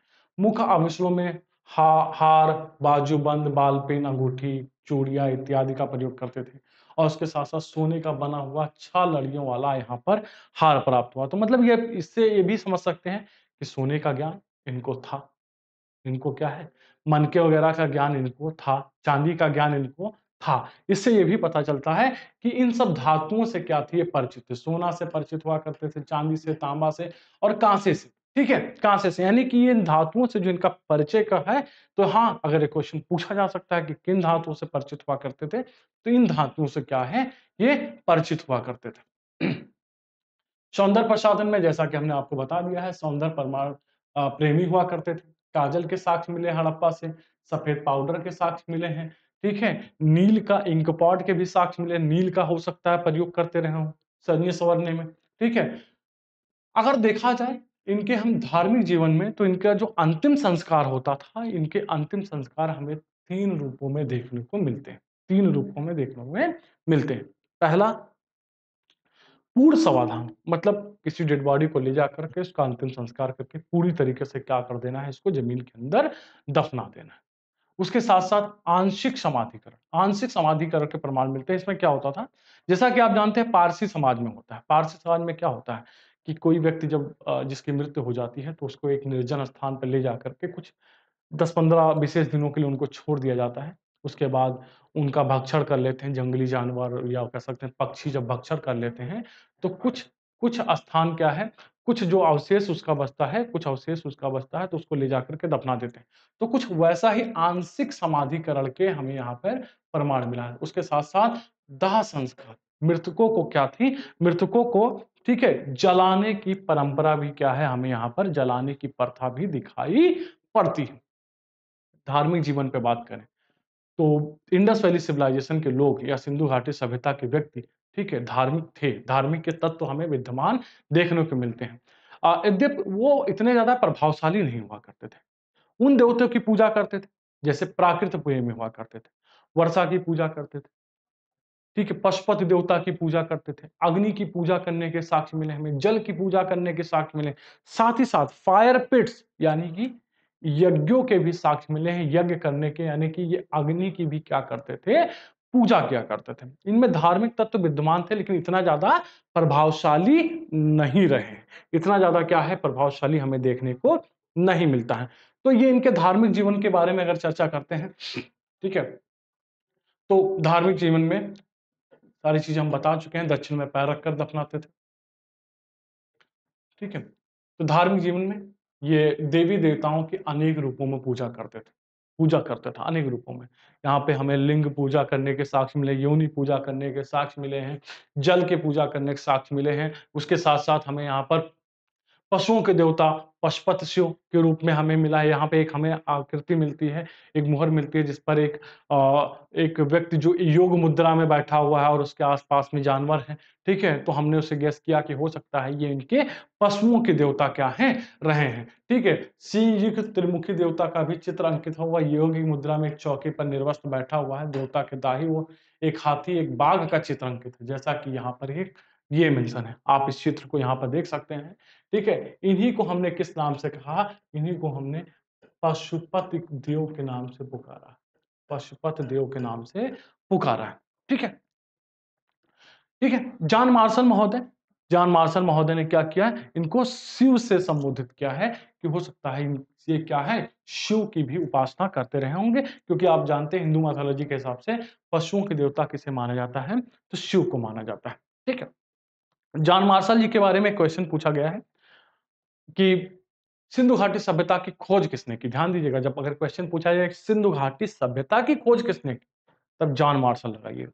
मुख्य आभूषणों में हा हार बाजूबंद बालपिन अंगूठी चूड़िया इत्यादि का प्रयोग करते थे और उसके साथ साथ सोने का बना हुआ छह लड़ियों वाला यहाँ पर हार प्राप्त हुआ तो मतलब ये इससे ये भी समझ सकते हैं कि सोने का ज्ञान इनको था इनको क्या है मन के वगैरह का ज्ञान इनको था चांदी का ज्ञान इनको था इससे ये भी पता चलता है कि इन सब धातुओं से क्या थी ये परिचित थे सोना से परिचित हुआ करते थे चांदी से तांबा से और कांसे से ठीक है कहां से, यानी कि इन धातुओं से जो इनका परिचय का है तो हाँ अगर ये क्वेश्चन पूछा जा सकता है कि किन धातुओं से परिचित हुआ करते थे तो इन धातुओं से क्या है ये परिचित हुआ करते थे सौंदर्य प्रसाधन में जैसा कि हमने आपको बता दिया है सौंदर्य परमाणु प्रेमी हुआ करते थे काजल के साक्ष मिले हड़प्पा से सफेद पाउडर के साक्ष मिले हैं ठीक है नील का इंकपॉट के भी साक्ष मिले नील का हो सकता है प्रयोग करते रहे हो सजने सवरने में ठीक है अगर देखा जाए इनके हम धार्मिक जीवन में तो इनका जो अंतिम संस्कार होता था इनके अंतिम संस्कार हमें तीन रूपों में देखने को मिलते हैं तीन हम्म। रूपों में देखने में मिलते हैं पहला पूर्ण समाधान मतलब किसी डेड बॉडी को ले जाकर के उसका अंतिम संस्कार करके पूरी तरीके से क्या कर देना है इसको जमीन के अंदर दफना देना है उसके साथ साथ आंशिक समाधिकरण आंशिक समाधिकरण के प्रमाण मिलते हैं इसमें क्या होता था जैसा कि आप जानते हैं पारसी समाज में होता है पारसी समाज में क्या होता है कि कोई व्यक्ति जब जिसकी मृत्यु हो जाती है तो उसको एक निर्जन स्थान पर ले जाकर के कुछ दस पंद्रह विशेष दिनों के लिए उनको छोड़ दिया जाता है उसके बाद उनका भक्षण कर लेते हैं जंगली जानवर या कह सकते हैं पक्षी जब भक्षण कर लेते हैं तो कुछ कुछ स्थान क्या है कुछ जो अवशेष उसका बचता है कुछ अवशेष उसका बचता है तो उसको ले जाकर के दफना देते हैं तो कुछ वैसा ही आंशिक समाधिकरण के हमें यहाँ पर प्रमाण मिला है उसके साथ साथ दाह संस्कार मृतकों को क्या थी मृतकों को ठीक है जलाने की परंपरा भी क्या है हमें यहाँ पर जलाने की प्रथा भी दिखाई पड़ती है धार्मिक जीवन पे बात करें तो इंडस वैली सिविलाइजेशन के लोग या सिंधु घाटी सभ्यता के व्यक्ति ठीक है धार्मिक थे धार्मिक के तत्व तो हमें विद्यमान देखने को मिलते हैं यद्यप वो इतने ज्यादा प्रभावशाली नहीं हुआ करते थे उन देवतों की पूजा करते थे जैसे प्राकृत पूजे में हुआ करते थे वर्षा की पूजा करते थे ठीक है पशुपति देवता की पूजा करते थे अग्नि की पूजा करने के साक्ष्य मिले हमें जल की पूजा करने के साक्ष्य मिले साथ ही साथ फायर पिट्स यानी कि यज्ञों के भी साक्ष्य मिले हैं यज्ञ करने के यानी कि ये अग्नि की भी क्या करते थे पूजा किया करते थे इनमें धार्मिक तत्व विद्यमान थे लेकिन इतना ज्यादा प्रभावशाली नहीं रहे इतना ज्यादा क्या है प्रभावशाली हमें देखने को नहीं मिलता है तो ये इनके धार्मिक जीवन के बारे में अगर चर्चा करते हैं ठीक है तो धार्मिक जीवन में सारी चीज़ हम बता चुके हैं दक्षिण में पैर रखकर दफनाते थे ठीक है तो धार्मिक जीवन में ये देवी देवताओं के अनेक रूपों में पूजा करते थे पूजा करते थे अनेक रूपों में यहाँ पे हमें लिंग पूजा करने के साक्ष्य मिले योनि पूजा करने के साक्ष्य मिले हैं जल के पूजा करने के साक्ष्य मिले हैं उसके साथ साथ हमें यहाँ पर पशुओं के देवता पशुपतियों के रूप में हमें मिला है यहाँ पे एक हमें आकृति मिलती है एक मुहर मिलती है जिस पर एक आ, एक व्यक्ति जो योग मुद्रा में बैठा हुआ है और उसके आसपास में जानवर हैं ठीक है तो हमने उसे गैस किया कि हो सकता है ये इनके पशुओं के देवता क्या हैं रहे हैं ठीक है सिंह त्रिमुखी देवता का भी चित्र अंकित हुआ योग मुद्रा में एक चौकी पर निर्वस्त बैठा हुआ है देवता के दाही वो एक हाथी एक बाघ का चित्र अंकित है जैसा कि यहाँ पर एक ये मेंशन है आप इस चित्र को यहाँ पर देख सकते हैं ठीक है इन्हीं को हमने किस नाम से कहा इन्हीं को हमने पशुपत देव के नाम से पुकारा पशुपत देव के नाम से पुकारा है ठीक है ठीक है जान मार्सन महोदय जान मार्सन महोदय ने क्या किया इनको शिव से संबोधित किया है कि हो सकता है ये क्या है शिव की भी उपासना करते रहे होंगे क्योंकि आप जानते हैं हिंदू मैथोलॉजी के हिसाब से पशुओं के देवता किसे माना जाता है तो शिव को माना जाता है ठीक है जॉन मार्शल जी के बारे में क्वेश्चन पूछा गया है कि सिंधु घाटी सभ्यता की खोज किसने की ध्यान दीजिएगा जब अगर क्वेश्चन पूछा जाए सिंधु घाटी सभ्यता की खोज किसने की तब जॉन मार्शल लगाइए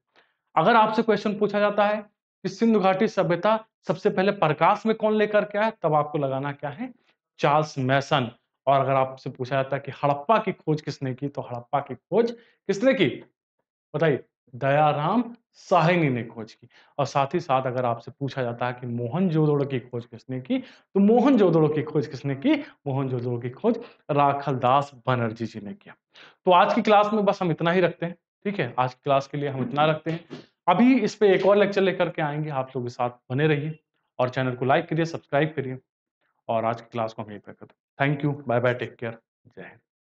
अगर आपसे क्वेश्चन पूछा जाता है कि सिंधु घाटी सभ्यता सबसे पहले प्रकाश में कौन लेकर क्या है तब आपको लगाना क्या है चार्ल्स मैसन और अगर आपसे पूछा जाता है कि हड़प्पा की खोज किसने की तो हड़प्पा की खोज किसने की बताइए दयाराम साहिनी ने खोज की और साथ ही साथ अगर आपसे पूछा जाता है कि मोहन जोदड़ो की खोज किसने की तो मोहन जोदड़ो की खोज किसने की मोहन जोदड़ो की खोज राखल दास बनर्जी जी ने किया तो आज की क्लास में बस हम इतना ही रखते हैं ठीक है आज की क्लास के लिए हम इतना रखते हैं अभी इस पर एक और लेक्चर लेकर के आएंगे आप लोगों के साथ बने रहिए और चैनल को लाइक करिए सब्सक्राइब करिए और आज की क्लास को हम यही पे करते thank you bye bye take care Jai Hind